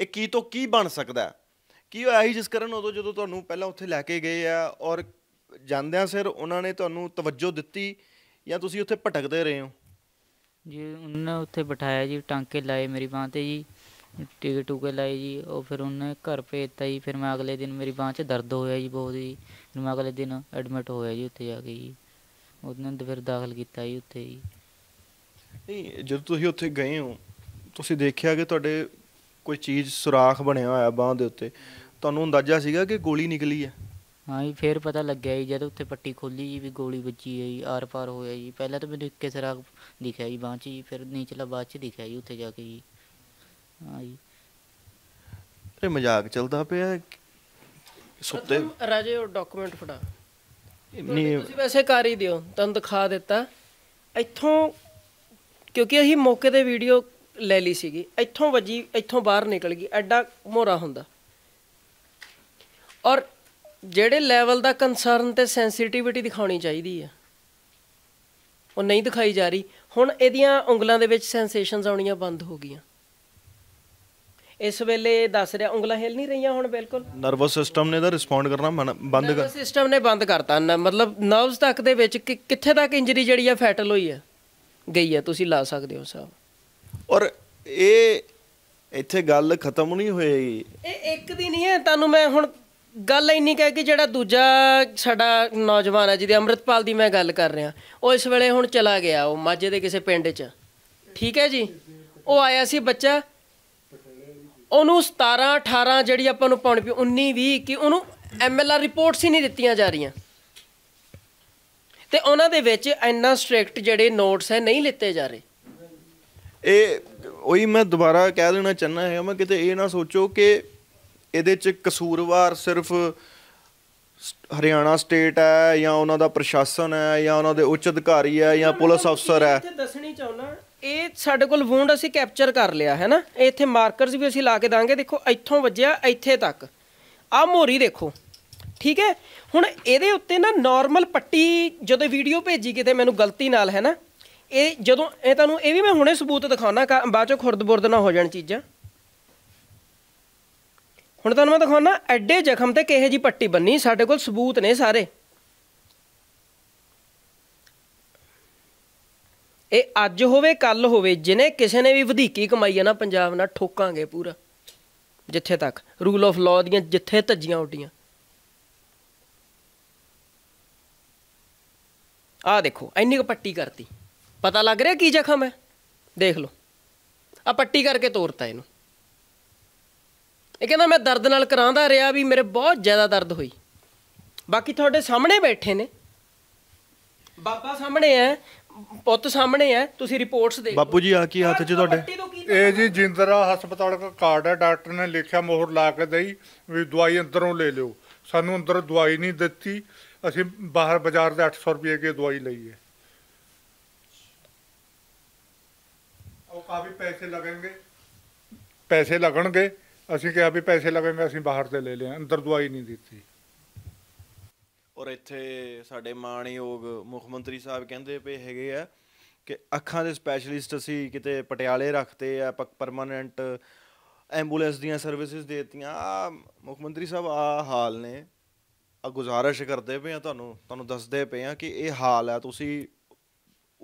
ਇਹ ਕੀ ਤੋਂ ਕੀ ਬਣ ਸਕਦਾ ਕੀ ਹੋਇਆ ਹੀ ਜਿਸ ਕਰਨ ਉਦੋਂ ਜਦੋਂ ਤੁਹਾਨੂੰ ਪਹਿਲਾਂ ਉੱਥੇ ਲੈ ਕੇ ਗਏ ਆ ਔਰ ਜਾਂਦਿਆਂ ਸਿਰ ਉਹਨਾਂ ਨੇ ਤੁਹਾਨੂੰ ਤਵੱਜੋ ਦਿੱਤੀ ਜਾਂ ਤੁਸੀਂ ਉੱਥੇ ਭਟਕਦੇ ਰਹੇ ਹੋ ਜੀ ਉਹਨੇ ਉੱਥੇ ਬਿਠਾਇਆ ਜੀ ਟਾਂਕੇ ਲਾਏ ਮੇਰੀ ਬਾਹ ਤੇ ਜੀ ਟਿਕ ਟੂਕੇ ਲਾਏ ਜੀ ਉਹ ਫਿਰ ਉਹਨੇ ਘਰ ਭੇਜਤਾ ਜੀ ਫਿਰ ਮੈਂ ਅਗਲੇ ਦਿਨ ਮੇਰੀ ਬਾਹ 'ਚ ਦਰਦ ਹੋਇਆ ਜੀ ਬਹੁਤ ਜੀ ਫਿਰ ਮੈਂ ਅਗਲੇ ਦਿਨ ਐਡਮਿਟ ਹੋਇਆ ਜੀ ਉੱਥੇ ਜਾ ਕੇ ਜੀ ਉਹਨੇ ਫਿਰ ਦਾਖਲ ਕੀਤਾ ਜੀ ਉੱਥੇ ਜੀ ਨਹੀਂ ਜਦੋਂ ਤੁਸੀਂ ਉੱਥੇ ਗਏ ਹੋ ਤੁਸੀਂ ਦੇਖਿਆ ਕਿ ਤੁਹਾਡੇ ਕੋਈ ਚੀਜ਼ ਸੁਰਾਖ ਬਣਿਆ ਹੋਇਆ ਬਾਹ ਦੇ ਉੱਤੇ ਤੁਹਾਨੂੰ ਅੰਦਾਜ਼ਾ ਸੀਗਾ ਕਿ ਗੋਲੀ ਨਿਕਲੀ ਹੈ ਹਾਂ ਜੀ ਫੇਰ ਪਤਾ ਲੱਗਿਆ ਜੀ ਜਦ ਉੱਥੇ ਪੱਟੀ ਖੋਲੀ ਜੀ ਵੀ ਗੋਲੀ ਵੱਜੀ ਹੈ ਜੀ ਆਰ ਪਾਰ ਹੋਇਆ ਜੀ ਪਹਿਲਾਂ ਤਾਂ ਮੈਨੂੰ ਇੱਕੇ ਸਰਾਖ ਦਿਖਿਆ ਜੀ ਬਾਅਦ ਚ ਜੀ ਫਿਰ ਨੀਚਲਾ ਬਾਅਦ ਚ ਦਿਖਿਆ ਜੀ ਉੱਥੇ ਜਾ ਕੇ ਜੀ ਹਾਂ ਜੀ ਅਰੇ ਮਜ਼ਾਕ ਚੱਲਦਾ ਪਿਆ ਸੁੱਤੇ ਰਾਜੇ ਉਹ ਡਾਕੂਮੈਂਟ ਫੜਾ ਨਹੀਂ ਤੁਸੀਂ ਵੈਸੇ ਕਰ ਹੀ ਦਿਓ ਤੁਹਾਨੂੰ ਦਿਖਾ ਦਿੱਤਾ ਇੱਥੋਂ ਕਿਉਂਕਿ ਅਸੀਂ ਮੌਕੇ ਤੇ ਵੀਡੀਓ ਲੈ ਲਈ ਸੀਗੀ ਇੱਥੋਂ ਵੱਜੀ ਇੱਥੋਂ ਬਾਹਰ ਨਿਕਲ ਗਈ ਐਡਾ ਮੋਰਾ ਹੁੰਦਾ ਔਰ ਜਿਹੜੇ ਲੈਵਲ ਦਾ ਕੰਸਰਨ ਤੇ ਸੈਂਸਿਟੀਵਿਟੀ ਦਿਖਾਉਣੀ ਚਾਹੀਦੀ ਆ ਉਹ ਨਹੀਂ ਦਿਖਾਈ ਜਾ ਰਹੀ ਹੁਣ ਇਹਦੀਆਂ ਉਂਗਲਾਂ ਦੇ ਵਿੱਚ ਸੈਂਸੇਸ਼ਨਸ ਆਉਣੀਆਂ ਬੰਦ ਹੋ ਗਈਆਂ ਇਸ ਵੇਲੇ ਦੱਸ ਰਿਹਾ ਉਂਗਲਾਂ ਹਿਲ ਨਹੀਂ ਰਹੀਆਂ ਹੁਣ ਬਿਲਕੁਲ ਨਰਵਸ ਸਿਸਟਮ ਨੇ ਦਾ ਰਿਸਪੌਂਡ ਕਰਨਾ ਬੰਦ ਕਰ ਨਰਵਸ ਸਿਸਟਮ ਨੇ ਬੰਦ ਕਰਤਾ ਮਤਲਬ ਨਰਵਸ ਤੱਕ ਦੇ ਵਿੱਚ ਕਿੱਥੇ ਤੱਕ ਇੰਜਰੀ ਜਿਹੜੀ ਆ ਫੈਟਲ ਹੋਈ ਆ ਗਈ ਆ ਤੁਸੀਂ ਲਾ ਸਕਦੇ ਹੋ ਸਾਹਿਬ ਔਰ ਇਹ ਇੱਥੇ ਗੱਲ ਖਤਮ ਨਹੀਂ ਹੋਏਗੀ ਇਹ ਇੱਕ ਦੀ ਨਹੀਂ ਹੈ ਤੁਹਾਨੂੰ ਮੈਂ ਹੁਣ ਗੱਲ ਇੰਨੀ ਕਹਿ ਕਿ ਜਿਹੜਾ ਦੂਜਾ ਸਾਡਾ ਨੌਜਵਾਨ ਹੈ ਜਿਹਦੇ ਅੰਮ੍ਰਿਤਪਾਲ ਦੀ ਮੈਂ ਗੱਲ ਕਰ ਰਿਹਾ ਉਹ ਇਸ ਵੇਲੇ ਹੁਣ ਚਲਾ ਗਿਆ ਉਹ ਮਾਝੇ ਦੇ ਕਿਸੇ ਪਿੰਡ 'ਚ ਠੀਕ ਹੈ ਜੀ ਉਹ ਆਇਆ ਸੀ ਬੱਚਾ ਉਹਨੂੰ 17 18 ਜਿਹੜੀ ਆਪਾਂ ਨੂੰ ਪਾਉਣੀ ਪਈ 19 20 ਕਿ ਉਹਨੂੰ ਐਮਐਲਆਰ ਰਿਪੋਰਟਸ ਹੀ ਨਹੀਂ ਦਿੱਤੀਆਂ ਜਾ ਰਹੀਆਂ ਤੇ ਉਹਨਾਂ ਦੇ ਵਿੱਚ ਇੰਨਾ ਸਟ੍ਰਿਕਟ ਜਿਹੜੇ ਨੋਟਸ ਹੈ ਨਹੀਂ ਲਿੱਤੇ ਜਾ ਰਹੇ ਇਹ ਉਹੀ ਮੈਂ ਦੁਬਾਰਾ ਕਹਿ ਦੇਣਾ ਚਾਹਨਾ ਹੈ ਮੈਂ ਕਿਤੇ ਇਹ ਨਾ ਸੋਚੋ ਕਿ ਇਹਦੇ 'ਚ ਕਸੂਰਵਾਰ ਸਿਰਫ ਹਰਿਆਣਾ ਸਟੇਟ ਹੈ ਜਾਂ ਉਹਨਾਂ ਦਾ ਪ੍ਰਸ਼ਾਸਨ ਹੈ ਜਾਂ ਉਹਨਾਂ ਦੇ ਉੱਚ ਅਧਿਕਾਰੀ ਹੈ ਜਾਂ ਪੁਲਿਸ ਅਫਸਰ ਹੈ ਇੱਥੇ ਦੱਸਣੀ ਚਾਹੁੰਦਾ ਇਹ ਸਾਡੇ ਕੋਲ ਵੂੰਡ ਅਸੀਂ ਕੈਪਚਰ ਕਰ ਲਿਆ ਹੈ ਨਾ ਇੱਥੇ ਮਾਰਕਰਸ ਵੀ ਅਸੀਂ ਲਾ ਕੇ ਦਾਂਗੇ ਦੇਖੋ ਇੱਥੋਂ ਵੱਜਿਆ ਇੱਥੇ ਤੱਕ ਆ ਮੋਰੀ ਦੇਖੋ ਠੀਕ ਹੈ ਹੁਣ ਇਹਦੇ ਉੱਤੇ ਨਾ ਨਾਰਮਲ ਪੱਟੀ ਜਦੋਂ ਵੀਡੀਓ ਭੇਜੀ ਕਿਤੇ ਮੈਨੂੰ ਗਲਤੀ ਨਾਲ ਹੈ ਨਾ ਇਹ ਜਦੋਂ ਇਹ ਤੁਹਾਨੂੰ ਇਹ ਵੀ ਮੈਂ ਹੁਣੇ ਸਬੂਤ ਦਿਖਾਉਣਾ ਬਾਅਦ ਚ ਖੁਰਦ ਬੁਰਦ ਨਾ ਹੋ ਜਾਣ ਚੀਜ਼ਾਂ ਹੁਣ ਤੁਹਾਨੂੰ ਮੈਂ ਦਿਖਾਉਣਾ ਐਡੇ ਜ਼ਖਮ ਤੇ ਕਿਹੇ ਜੀ ਪੱਟੀ ਬੰਨੀ ਸਾਡੇ ਕੋਲ ਸਬੂਤ ਨੇ ਸਾਰੇ ਇਹ ਅੱਜ ਹੋਵੇ ਕੱਲ ਹੋਵੇ ਜਿਨੇ ਕਿਸੇ ਨੇ ਵੀ ਵਧੇਕੀ ਕਮਾਈ ਹੈ ਨਾ ਪੰਜਾਬ ਨਾਲ ਠੋਕਾਂਗੇ ਪੂਰਾ ਜਿੱਥੇ ਤੱਕ ਰੂਲ ਆਫ ਲਾਅ ਦੀਆਂ ਜਿੱਥੇ ਧੱਜੀਆਂ ਉੱਡੀਆਂ ਆ ਦੇਖੋ ਇੰਨੀ ਕੁ ਪੱਟੀ ਕਰਤੀ ਪਤਾ ਲੱਗ ਰਿਹਾ ਕੀ ਜ਼ਖਮ ਹੈ ਦੇਖ ਲਓ ਆ ਪੱਟੀ ਕਰਕੇ ਤੋੜਤਾ ਇਹਨੂੰ ਇਹ ਕਹਿੰਦਾ ਮੈਂ ਦਰਦ ਨਾਲ ਕਰਾਂਦਾ ਰਿਹਾ ਵੀ ਮੇਰੇ ਬਹੁਤ ਜ਼ਿਆਦਾ ਦਰਦ ਹੋਈ ਬਾਕੀ ਤੁਹਾਡੇ ਸਾਹਮਣੇ ਬੈਠੇ ਨੇ ਬਾਬਾ ਸਾਹਮਣੇ ਐ ਪੁੱਤ ਸਾਹਮਣੇ ਐ ਤੁਸੀਂ ਰਿਪੋਰਟਸ ਦੇਖੋ ਬਾਪੂ ਜੀ ਆ ਕੀ ਹੱਥ 'ਚ ਤੁਹਾਡੇ ਇਹ ਜੀ ਜਿੰਦਰਾ ਹਸਪਤਾਲ ਦਾ ਕਾਰਡ ਹੈ ਡਾਕਟਰ ਨੇ ਲਿਖਿਆ ਮੋਹਰ ਲਾ ਕੇ ਦਈ ਵੀ ਦਵਾਈ ਅੰਦਰੋਂ ਲੈ ਲਿਓ ਸਾਨੂੰ ਅੰਦਰ ਦਵਾਈ ਨਹੀਂ ਦਿੱਤੀ ਅਸੀਂ ਬਾਹਰ ਬਾਜ਼ਾਰ ਦੇ 800 ਰੁਪਏ ਕੇ ਦਵਾਈ ਲਈ ਹੈ ਉਹ ਕਾਫੀ ਪੈਸੇ ਲੱਗਣਗੇ ਪੈਸੇ ਲੱਗਣਗੇ ਅਸੀਂ ਕਿਹਾ ਵੀ ਪੈਸੇ ਲਵੇਂਗੇ ਅਸੀਂ ਬਾਹਰ ਤੇ ਲੈ ਲਿਆ ਅੰਦਰ ਦਵਾਈ ਨਹੀਂ ਦਿੱਤੀ ਔਰ ਇੱਥੇ ਸਾਡੇ ਮਾਣਯੋਗ ਮੁੱਖ ਮੰਤਰੀ ਸਾਹਿਬ ਕਹਿੰਦੇ ਪਏ ਹੈਗੇ ਆ ਕਿ ਅੱਖਾਂ ਦੇ ਸਪੈਸ਼ਲਿਸਟ ਅਸੀਂ ਕਿਤੇ ਪਟਿਆਲੇ ਰੱਖਤੇ ਆ ਪਰਮਨੈਂਟ ਐਂਬੂਲੈਂਸ ਦੀਆਂ ਸਰਵਿਸਿਜ਼ ਦੇਤੀਆਂ ਆ ਮੁੱਖ ਮੰਤਰੀ ਸਾਹਿਬ ਆ ਹਾਲ ਨੇ ਆ ਗੁਜ਼ਾਰਿਸ਼ ਕਰਦੇ ਪਏ ਆ ਤੁਹਾਨੂੰ ਤੁਹਾਨੂੰ ਦੱਸਦੇ ਪਏ ਆ ਕਿ ਇਹ ਹਾਲ ਆ ਤੁਸੀਂ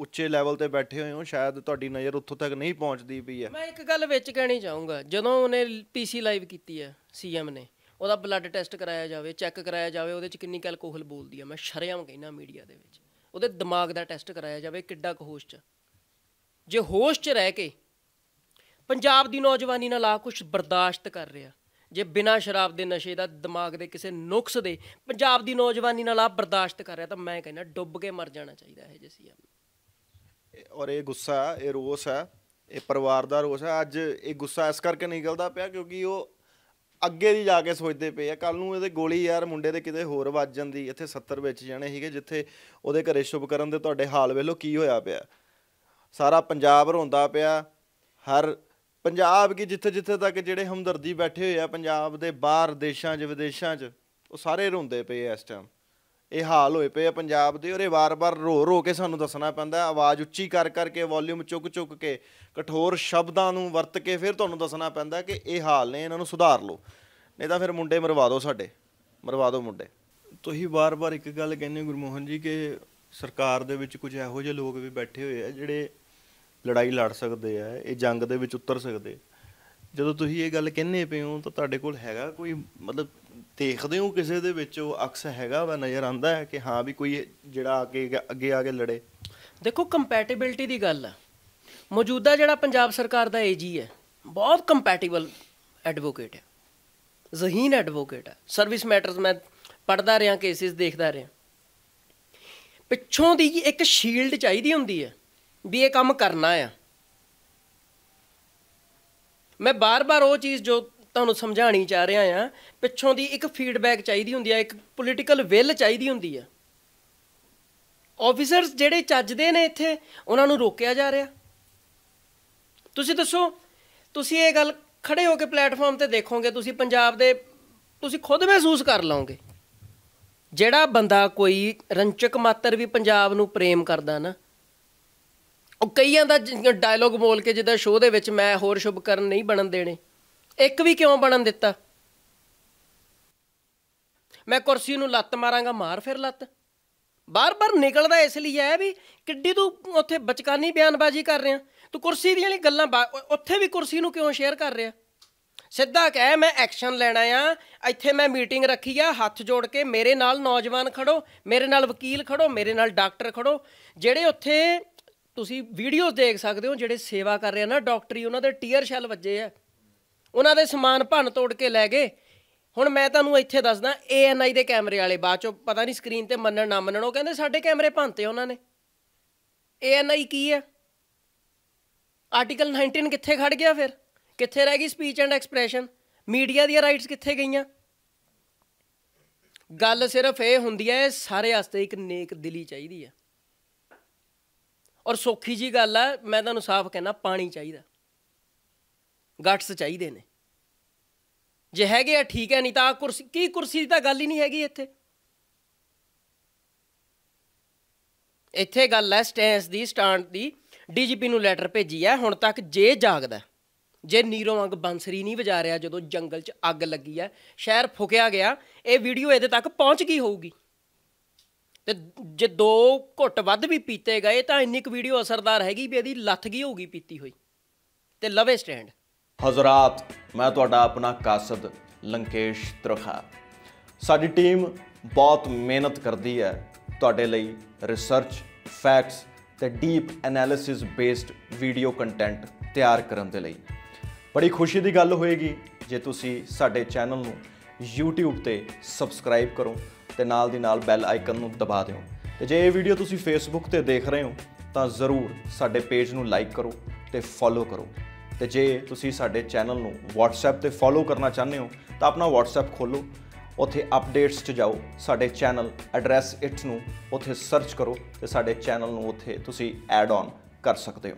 ਉੱਚੇ ਲੈਵਲ ਤੇ ਬੈਠੇ ਹੋਏ ਹੋ ਸ਼ਾਇਦ ਤੁਹਾਡੀ ਨਜ਼ਰ ਉੱਥੋਂ ਤੱਕ ਨਹੀਂ ਪਹੁੰਚਦੀ ਪਈ ਹੈ ਮੈਂ ਇੱਕ ਗੱਲ ਵਿੱਚ ਕਹਿਣੀ ਚਾਹੂੰਗਾ ਜਦੋਂ ਉਹਨੇ ਪੀਸੀ ਲਾਈਵ ਕੀਤੀ ਹੈ ਸੀਐਮ ਨੇ ਉਹਦਾ ਬਲੱਡ ਟੈਸਟ ਕਰਾਇਆ ਜਾਵੇ ਚੈੱਕ ਕਰਾਇਆ ਜਾਵੇ ਉਹਦੇ ਚ ਕਿੰਨੀ ਕੈਲਕੋਹਲ ਬੋਲਦੀ ਹੈ ਮੈਂ ਸ਼ਰਿਆਮ ਕਹਿਣਾ ਮੀਡੀਆ ਦੇ ਵਿੱਚ ਉਹਦੇ ਦਿਮਾਗ ਦਾ ਟੈਸਟ ਕਰਾਇਆ ਜਾਵੇ ਕਿੱਡਾ ਕੁ ਹੋਸ਼ ਚ ਜੇ ਹੋਸ਼ ਚ ਰਹਿ ਕੇ ਪੰਜਾਬ ਦੀ ਨੌਜਵਾਨੀ ਨਾਲ ਆ ਕੁਝ ਬਰਦਾਸ਼ਤ ਕਰ ਰਿਹਾ ਜੇ ਬਿਨਾ ਸ਼ਰਾਬ ਦੇ ਨਸ਼ੇ ਦਾ ਦਿਮਾਗ ਦੇ ਕਿਸੇ ਨੁਕਸ ਦੇ ਪੰਜਾਬ ਦੀ ਨੌਜਵਾਨੀ ਨਾਲ ਆ ਬਰਦਾਸ਼ਤ ਕਰ ਰਿਹਾ ਤਾਂ ਮੈਂ ਕਹਿੰਦਾ ਡੁੱਬ ਕੇ ਮਰ ਜਾਣਾ ਚਾਹੀਦਾ ਇਹ ਜੇ ਆ ਔਰ ਇਹ ਗੁੱਸਾ ਇਹ ਰੋਸ ਹੈ ਇਹ ਪਰਿਵਾਰ ਦਾ ਰੋਸ ਹੈ ਅੱਜ ਇਹ ਗੁੱਸਾ ਇਸ ਕਰਕੇ ਨਿਕਲਦਾ ਪਿਆ ਕਿਉਂਕਿ ਉਹ ਅੱਗੇ ਦੀ ਜਾ ਕੇ ਸੋਚਦੇ ਪਏ ਆ ਕੱਲ ਨੂੰ ਇਹਦੇ ਗੋਲੀ ਯਾਰ ਮੁੰਡੇ ਦੇ ਕਿਤੇ ਹੋਰ ਵੱਜ ਜਾਂਦੀ ਇੱਥੇ 70 ਵਿੱਚ ਜਾਣੇ ਸੀਗੇ ਜਿੱਥੇ ਉਹਦੇ ਘਰੇ ਸ਼ੁਭਕਰਨ ਦੇ ਤੁਹਾਡੇ ਹਾਲ ਵੇਲੋ ਕੀ ਹੋਇਆ ਪਿਆ ਸਾਰਾ ਪੰਜਾਬ ਰੋਂਦਾ ਪਿਆ ਹਰ ਪੰਜਾਬ ਕੀ ਜਿੱਥੇ ਜਿੱਥੇ ਤੱਕ ਜਿਹੜੇ ਹਮਦਰਦੀ ਬੈਠੇ ਹੋਏ ਆ ਪੰਜਾਬ ਦੇ ਬਾਹਰ ਦੇਸ਼ਾਂ 'ਚ ਵਿਦੇਸ਼ਾਂ 'ਚ ਉਹ ਸਾਰੇ ਰੋਂਦੇ ਪਏ ਆ ਇਸ ਟਾਈਮ ਇਹ ਹਾਲ ਹੋਏ ਪਏ ਆ ਪੰਜਾਬ ਦੇ ਔਰ ਇਹ ਵਾਰ-ਵਾਰ ਰੋ ਰੋ ਕੇ ਸਾਨੂੰ ਦੱਸਣਾ ਪੈਂਦਾ ਆਵਾਜ਼ ਉੱਚੀ ਕਰ ਕਰਕੇ ਵੋਲਿਊਮ ਚੁੱਕ-ਚੁੱਕ ਕੇ ਕਠੋਰ ਸ਼ਬਦਾਂ ਨੂੰ ਵਰਤ ਕੇ ਫਿਰ ਤੁਹਾਨੂੰ ਦੱਸਣਾ ਪੈਂਦਾ ਕਿ ਇਹ ਹਾਲ ਨੇ ਇਹਨਾਂ ਨੂੰ ਸੁਧਾਰ ਲਓ ਨਹੀਂ ਤਾਂ ਫਿਰ ਮੁੰਡੇ ਮਰਵਾ ਦਿਓ ਸਾਡੇ ਮਰਵਾ ਦਿਓ ਮੁੰਡੇ ਤੁਸੀਂ ਵਾਰ-ਵਾਰ ਇੱਕ ਗੱਲ ਕਹਿੰਦੇ ਗੁਰਮੋਹਨ ਜੀ ਕਿ ਸਰਕਾਰ ਦੇ ਵਿੱਚ ਕੁਝ ਇਹੋ ਜਿਹੇ ਲੋਕ ਵੀ ਬੈਠੇ ਹੋਏ ਆ ਜਿਹੜੇ ਲੜਾਈ ਲੜ ਸਕਦੇ ਆ ਇਹ ਜੰਗ ਦੇ ਵਿੱਚ ਉਤਰ ਸਕਦੇ ਜਦੋਂ ਤੁਸੀਂ ਇਹ ਗੱਲ ਕਹਿੰਨੇ ਪਏ ਹੋ ਤਾਂ ਤੁਹਾਡੇ ਕੋਲ ਹੈਗਾ ਕੋਈ ਮਤਲਬ ਦੇਖਦੇ ਹੋ ਕਿਸੇ ਦੇ ਵਿੱਚ ਉਹ ਅਕਸ ਹੈਗਾ ਵਾ ਨਜ਼ਰ ਆਂਦਾ ਹੈ ਕਿ ਹਾਂ ਵੀ ਕੋਈ ਜਿਹੜਾ ਆ ਕੇ ਅੱਗੇ ਆ ਕੇ ਲੜੇ ਦੇਖੋ ਕੰਪੈਟੀਬਿਲਟੀ ਦੀ ਗੱਲ ਹੈ ਮੌਜੂਦਾ ਜਿਹੜਾ ਪੰਜਾਬ ਸਰਕਾਰ ਦਾ ਏਜੀ ਹੈ ਬਹੁਤ ਕੰਪੈਟੀਬਲ ਐਡਵੋਕੇਟ ਹੈ ਜ਼ਹੀਨ ਐਡਵੋਕੇਟ ਹੈ ਸਰਵਿਸ ਮੈਟਰਸ ਮੈਂ ਪੜਦਾ ਰਿਹਾ ਕੇਸਿਸ ਦੇਖਦਾ ਰਿਹਾ ਪਿੱਛੋਂ ਦੀ ਇੱਕ ਸ਼ੀਲਡ ਚਾਹੀਦੀ ਹੁੰਦੀ ਹੈ ਵੀ ਇਹ ਕੰਮ ਕਰਨਾ ਆ ਮੈਂ ਬਾਰ-ਬਾਰ ਉਹ ਚੀਜ਼ ਜੋ ਤੁਹਾਨੂੰ ਸਮਝਾਣੀ ਚਾਹ ਰਿਹਾ ਆ ਪਿੱਛੋਂ ਦੀ ਇੱਕ ਫੀਡਬੈਕ ਚਾਹੀਦੀ ਹੁੰਦੀ ਆ ਇੱਕ ਪੋਲੀਟੀਕਲ ਵਿਲ ਚਾਹੀਦੀ ਹੁੰਦੀ ਆ ਆਫੀਸਰਸ ਜਿਹੜੇ ਚੱਜਦੇ ਨੇ ਇੱਥੇ ਉਹਨਾਂ ਨੂੰ ਰੋਕਿਆ ਜਾ ਰਿਹਾ ਤੁਸੀਂ ਦੱਸੋ ਤੁਸੀਂ ਇਹ ਗੱਲ ਖੜੇ ਹੋ ਕੇ ਪਲੇਟਫਾਰਮ ਤੇ ਦੇਖੋਗੇ ਤੁਸੀਂ ਪੰਜਾਬ ਦੇ ਤੁਸੀਂ ਖੁਦ ਮਹਿਸੂਸ ਕਰ ਲਓਗੇ ਜਿਹੜਾ ਬੰਦਾ ਕੋਈ ਰੰਚਕ ਮਾਤਰ ਵੀ ਪੰਜਾਬ ਨੂੰ ਪ੍ਰੇਮ ਕਰਦਾ ਨਾ ਉਹ ਕਈਆਂ ਦਾ ਡਾਇਲੋਗ ਬੋਲ ਕੇ ਜਿੱਦਾਂ ਸ਼ੋਅ ਦੇ ਵਿੱਚ ਮੈਂ ਹੋਰ ਸ਼ੁਭ ਕਰਨ ਨਹੀਂ ਬਣਨ ਦੇਣੇ ਇੱਕ ਵੀ ਕਿਉਂ ਬਣਨ ਦਿੱਤਾ ਮੈਂ ਕੁਰਸੀ ਨੂੰ ਲੱਤ ਮਾਰਾਂਗਾ ਮਾਰ ਫਿਰ ਲੱਤ ਬਾਰ-ਬਾਰ ਨਿਕਲਦਾ ਇਸ ਲਈ ਹੈ ਵੀ ਕਿੱਡੀ ਤੂੰ ਉੱਥੇ ਬਚਕਾਨੀ ਬਿਆਨਬਾਜ਼ੀ ਕਰ ਰਿਹਾ ਤੂੰ ਕੁਰਸੀ ਦੀਆਂ ਗੱਲਾਂ ਉੱਥੇ ਵੀ ਕੁਰਸੀ ਨੂੰ ਕਿਉਂ ਸ਼ੇਅਰ ਕਰ ਰਿਹਾ ਸਿੱਧਾ ਕਹਿ ਮੈਂ ਐਕਸ਼ਨ ਲੈਣਾ ਆ ਇੱਥੇ ਮੈਂ ਮੀਟਿੰਗ ਰੱਖੀ ਆ ਹੱਥ ਜੋੜ ਕੇ ਮੇਰੇ ਨਾਲ ਨੌਜਵਾਨ ਖੜੋ ਮੇਰੇ ਨਾਲ ਵਕੀਲ ਖੜੋ ਮੇਰੇ ਨਾਲ ਡਾਕਟਰ ਖੜੋ ਜਿਹੜੇ ਉੱਥੇ ਤੁਸੀਂ ਵੀਡੀਓਜ਼ ਦੇਖ ਸਕਦੇ ਹੋ ਜਿਹੜੇ ਸੇਵਾ ਕਰ ਰਹੇ ਆ ਨਾ ਡਾਕਟਰੀ ਉਹਨਾਂ ਦੇ ਟੀਅਰ ਸ਼ੈਲ ਵੱਜੇ ਆ ਉਹਨਾਂ ਦੇ ਸਮਾਨ ਭੰਨ ਤੋੜ ਕੇ ਲੈ ਗਏ ਹੁਣ ਮੈਂ ਤੁਹਾਨੂੰ ਇੱਥੇ ਦੱਸਦਾ ਏਐਨਆਈ ਦੇ ਕੈਮਰੇ ਵਾਲੇ ਬਾਅਦ ਚੋਂ ਪਤਾ ਨਹੀਂ ਸਕਰੀਨ ਤੇ ਮੰਨਣ ਨਾ ਮੰਨਣ ਉਹ ਕਹਿੰਦੇ ਸਾਡੇ ਕੈਮਰੇ ਭੰਨਤੇ ਉਹਨਾਂ ਨੇ ਏਐਨਆਈ ਕੀ ਹੈ ਆਰਟੀਕਲ 19 ਕਿੱਥੇ ਖੜ ਗਿਆ ਫਿਰ ਕਿੱਥੇ ਰਹਿ ਗਈ ਸਪੀਚ ਐਂਡ ਐਕਸਪ੍ਰੈਸ਼ਨ ਮੀਡੀਆ ਦੀਆਂ ਰਾਈਟਸ ਕਿੱਥੇ ਗਈਆਂ ਗੱਲ ਸਿਰਫ ਇਹ ਹੁੰਦੀ ਹੈ ਸਾਰੇ ਵਾਸਤੇ ਇੱਕ ਨੇਕ ਦਿਲੀ ਚਾਹੀਦੀ ਹੈ ਔਰ ਸੋਖੀ ਜੀ ਗੱਲ ਹੈ ਮੈਂ ਤੁਹਾਨੂੰ ਸਾਫ਼ ਕਹਿਣਾ ਪਾਣੀ ਚਾਹੀਦਾ ਗਾਟਸ ਚਾਹੀਦੇ ਨੇ ਜੇ ਹੈਗੇ ਆ ਠੀਕ ਹੈ ਨਹੀਂ ਤਾਂ ਕੁਰਸੀ ਕੀ ਕੁਰਸੀ ਦੀ ਤਾਂ ਗੱਲ ਹੀ ਨਹੀਂ ਹੈਗੀ ਇੱਥੇ ਇੱਥੇ ਗੱਲ ਹੈ ਸਟੈਂਸ ਦੀ ਸਟਾਂਡ ਦੀ ਡੀਜੀਪੀ ਨੂੰ ਲੈਟਰ ਭੇਜੀ ਆ ਹੁਣ ਤੱਕ ਜੇ ਜਾਗਦਾ ਜੇ ਨੀਰੋ ਵਾਂਗ ਬੰਸਰੀ ਨਹੀਂ ਵਜਾ ਰਿਹਾ ਜਦੋਂ ਜੰਗਲ 'ਚ ਅੱਗ ਲੱਗੀ ਆ ਸ਼ਹਿਰ ਫੁਕਿਆ ਗਿਆ ਇਹ ਵੀਡੀਓ ਇਹਦੇ ਤੱਕ ਪਹੁੰਚ ਗਈ ਹੋਊਗੀ ਤੇ ਜੇ ਦੋ ਘੁੱਟ ਵੱਧ ਵੀ ਪੀਤੇ ਗਏ ਤਾਂ ਇੰਨੀ ਕੁ ਵੀਡੀਓ ਅਸਰਦਾਰ ਹੈਗੀ ਵੀ ਇਹਦੀ ਲੱਥ ਗਈ ਹੋਊਗੀ ਪੀਤੀ ਹੋਈ ਤੇ ਲਵੇ ਸਟੈਂਡ ਹਜ਼ਰਤ ਮੈਂ ਤੁਹਾਡਾ ਆਪਣਾ ਕਾਸਦ ਲੰਕੇਸ਼ ਤਰਖਾ ਸਾਡੀ ਟੀਮ ਬਹੁਤ ਮਿਹਨਤ ਕਰਦੀ ਹੈ ਤੁਹਾਡੇ ਲਈ ਰਿਸਰਚ ਫੈਕਟਸ ਤੇ deep analysis based video content ਤਿਆਰ ਕਰਨ ਦੇ ਲਈ ਬੜੀ ਖੁਸ਼ੀ ਦੀ ਗੱਲ ਹੋਏਗੀ ਜੇ ਤੁਸੀਂ ਸਾਡੇ ਚੈਨਲ ਨੂੰ YouTube ਤੇ ਸਬਸਕ੍ਰਾਈਬ ਕਰੋ ਤੇ ਨਾਲ ਦੀ ਨਾਲ ਬੈਲ ਆਈਕਨ ਨੂੰ ਦਬਾ ਦਿਓ ਤੇ ਜੇ ਇਹ ਵੀਡੀਓ ਤੁਸੀਂ Facebook ਤੇ ਦੇਖ ਰਹੇ ਹੋ ਤਾਂ ਜ਼ਰੂਰ ਸਾਡੇ ਪੇਜ ਨੂੰ ਲਾਈਕ ਕਰੋ ਤੇ ਫੋਲੋ ਕਰੋ ਤੇ ਜੇ ਤੁਸੀਂ ਸਾਡੇ ਚੈਨਲ ਨੂੰ WhatsApp ਤੇ ਫੋਲੋ ਕਰਨਾ ਚਾਹੁੰਦੇ ਹੋ ਤਾਂ ਆਪਣਾ WhatsApp ਖੋਲੋ ਉੱਥੇ ਅਪਡੇਟਸ 'ਚ ਜਾਓ ਸਾਡੇ ਚੈਨਲ ਐਡਰੈਸ ਇਟ ਨੂੰ ਉੱਥੇ ਸਰਚ ਕਰੋ ਤੇ ਸਾਡੇ ਚੈਨਲ ਨੂੰ ਉੱਥੇ ਤੁਸੀਂ ਐਡ ਆਨ ਕਰ ਸਕਦੇ ਹੋ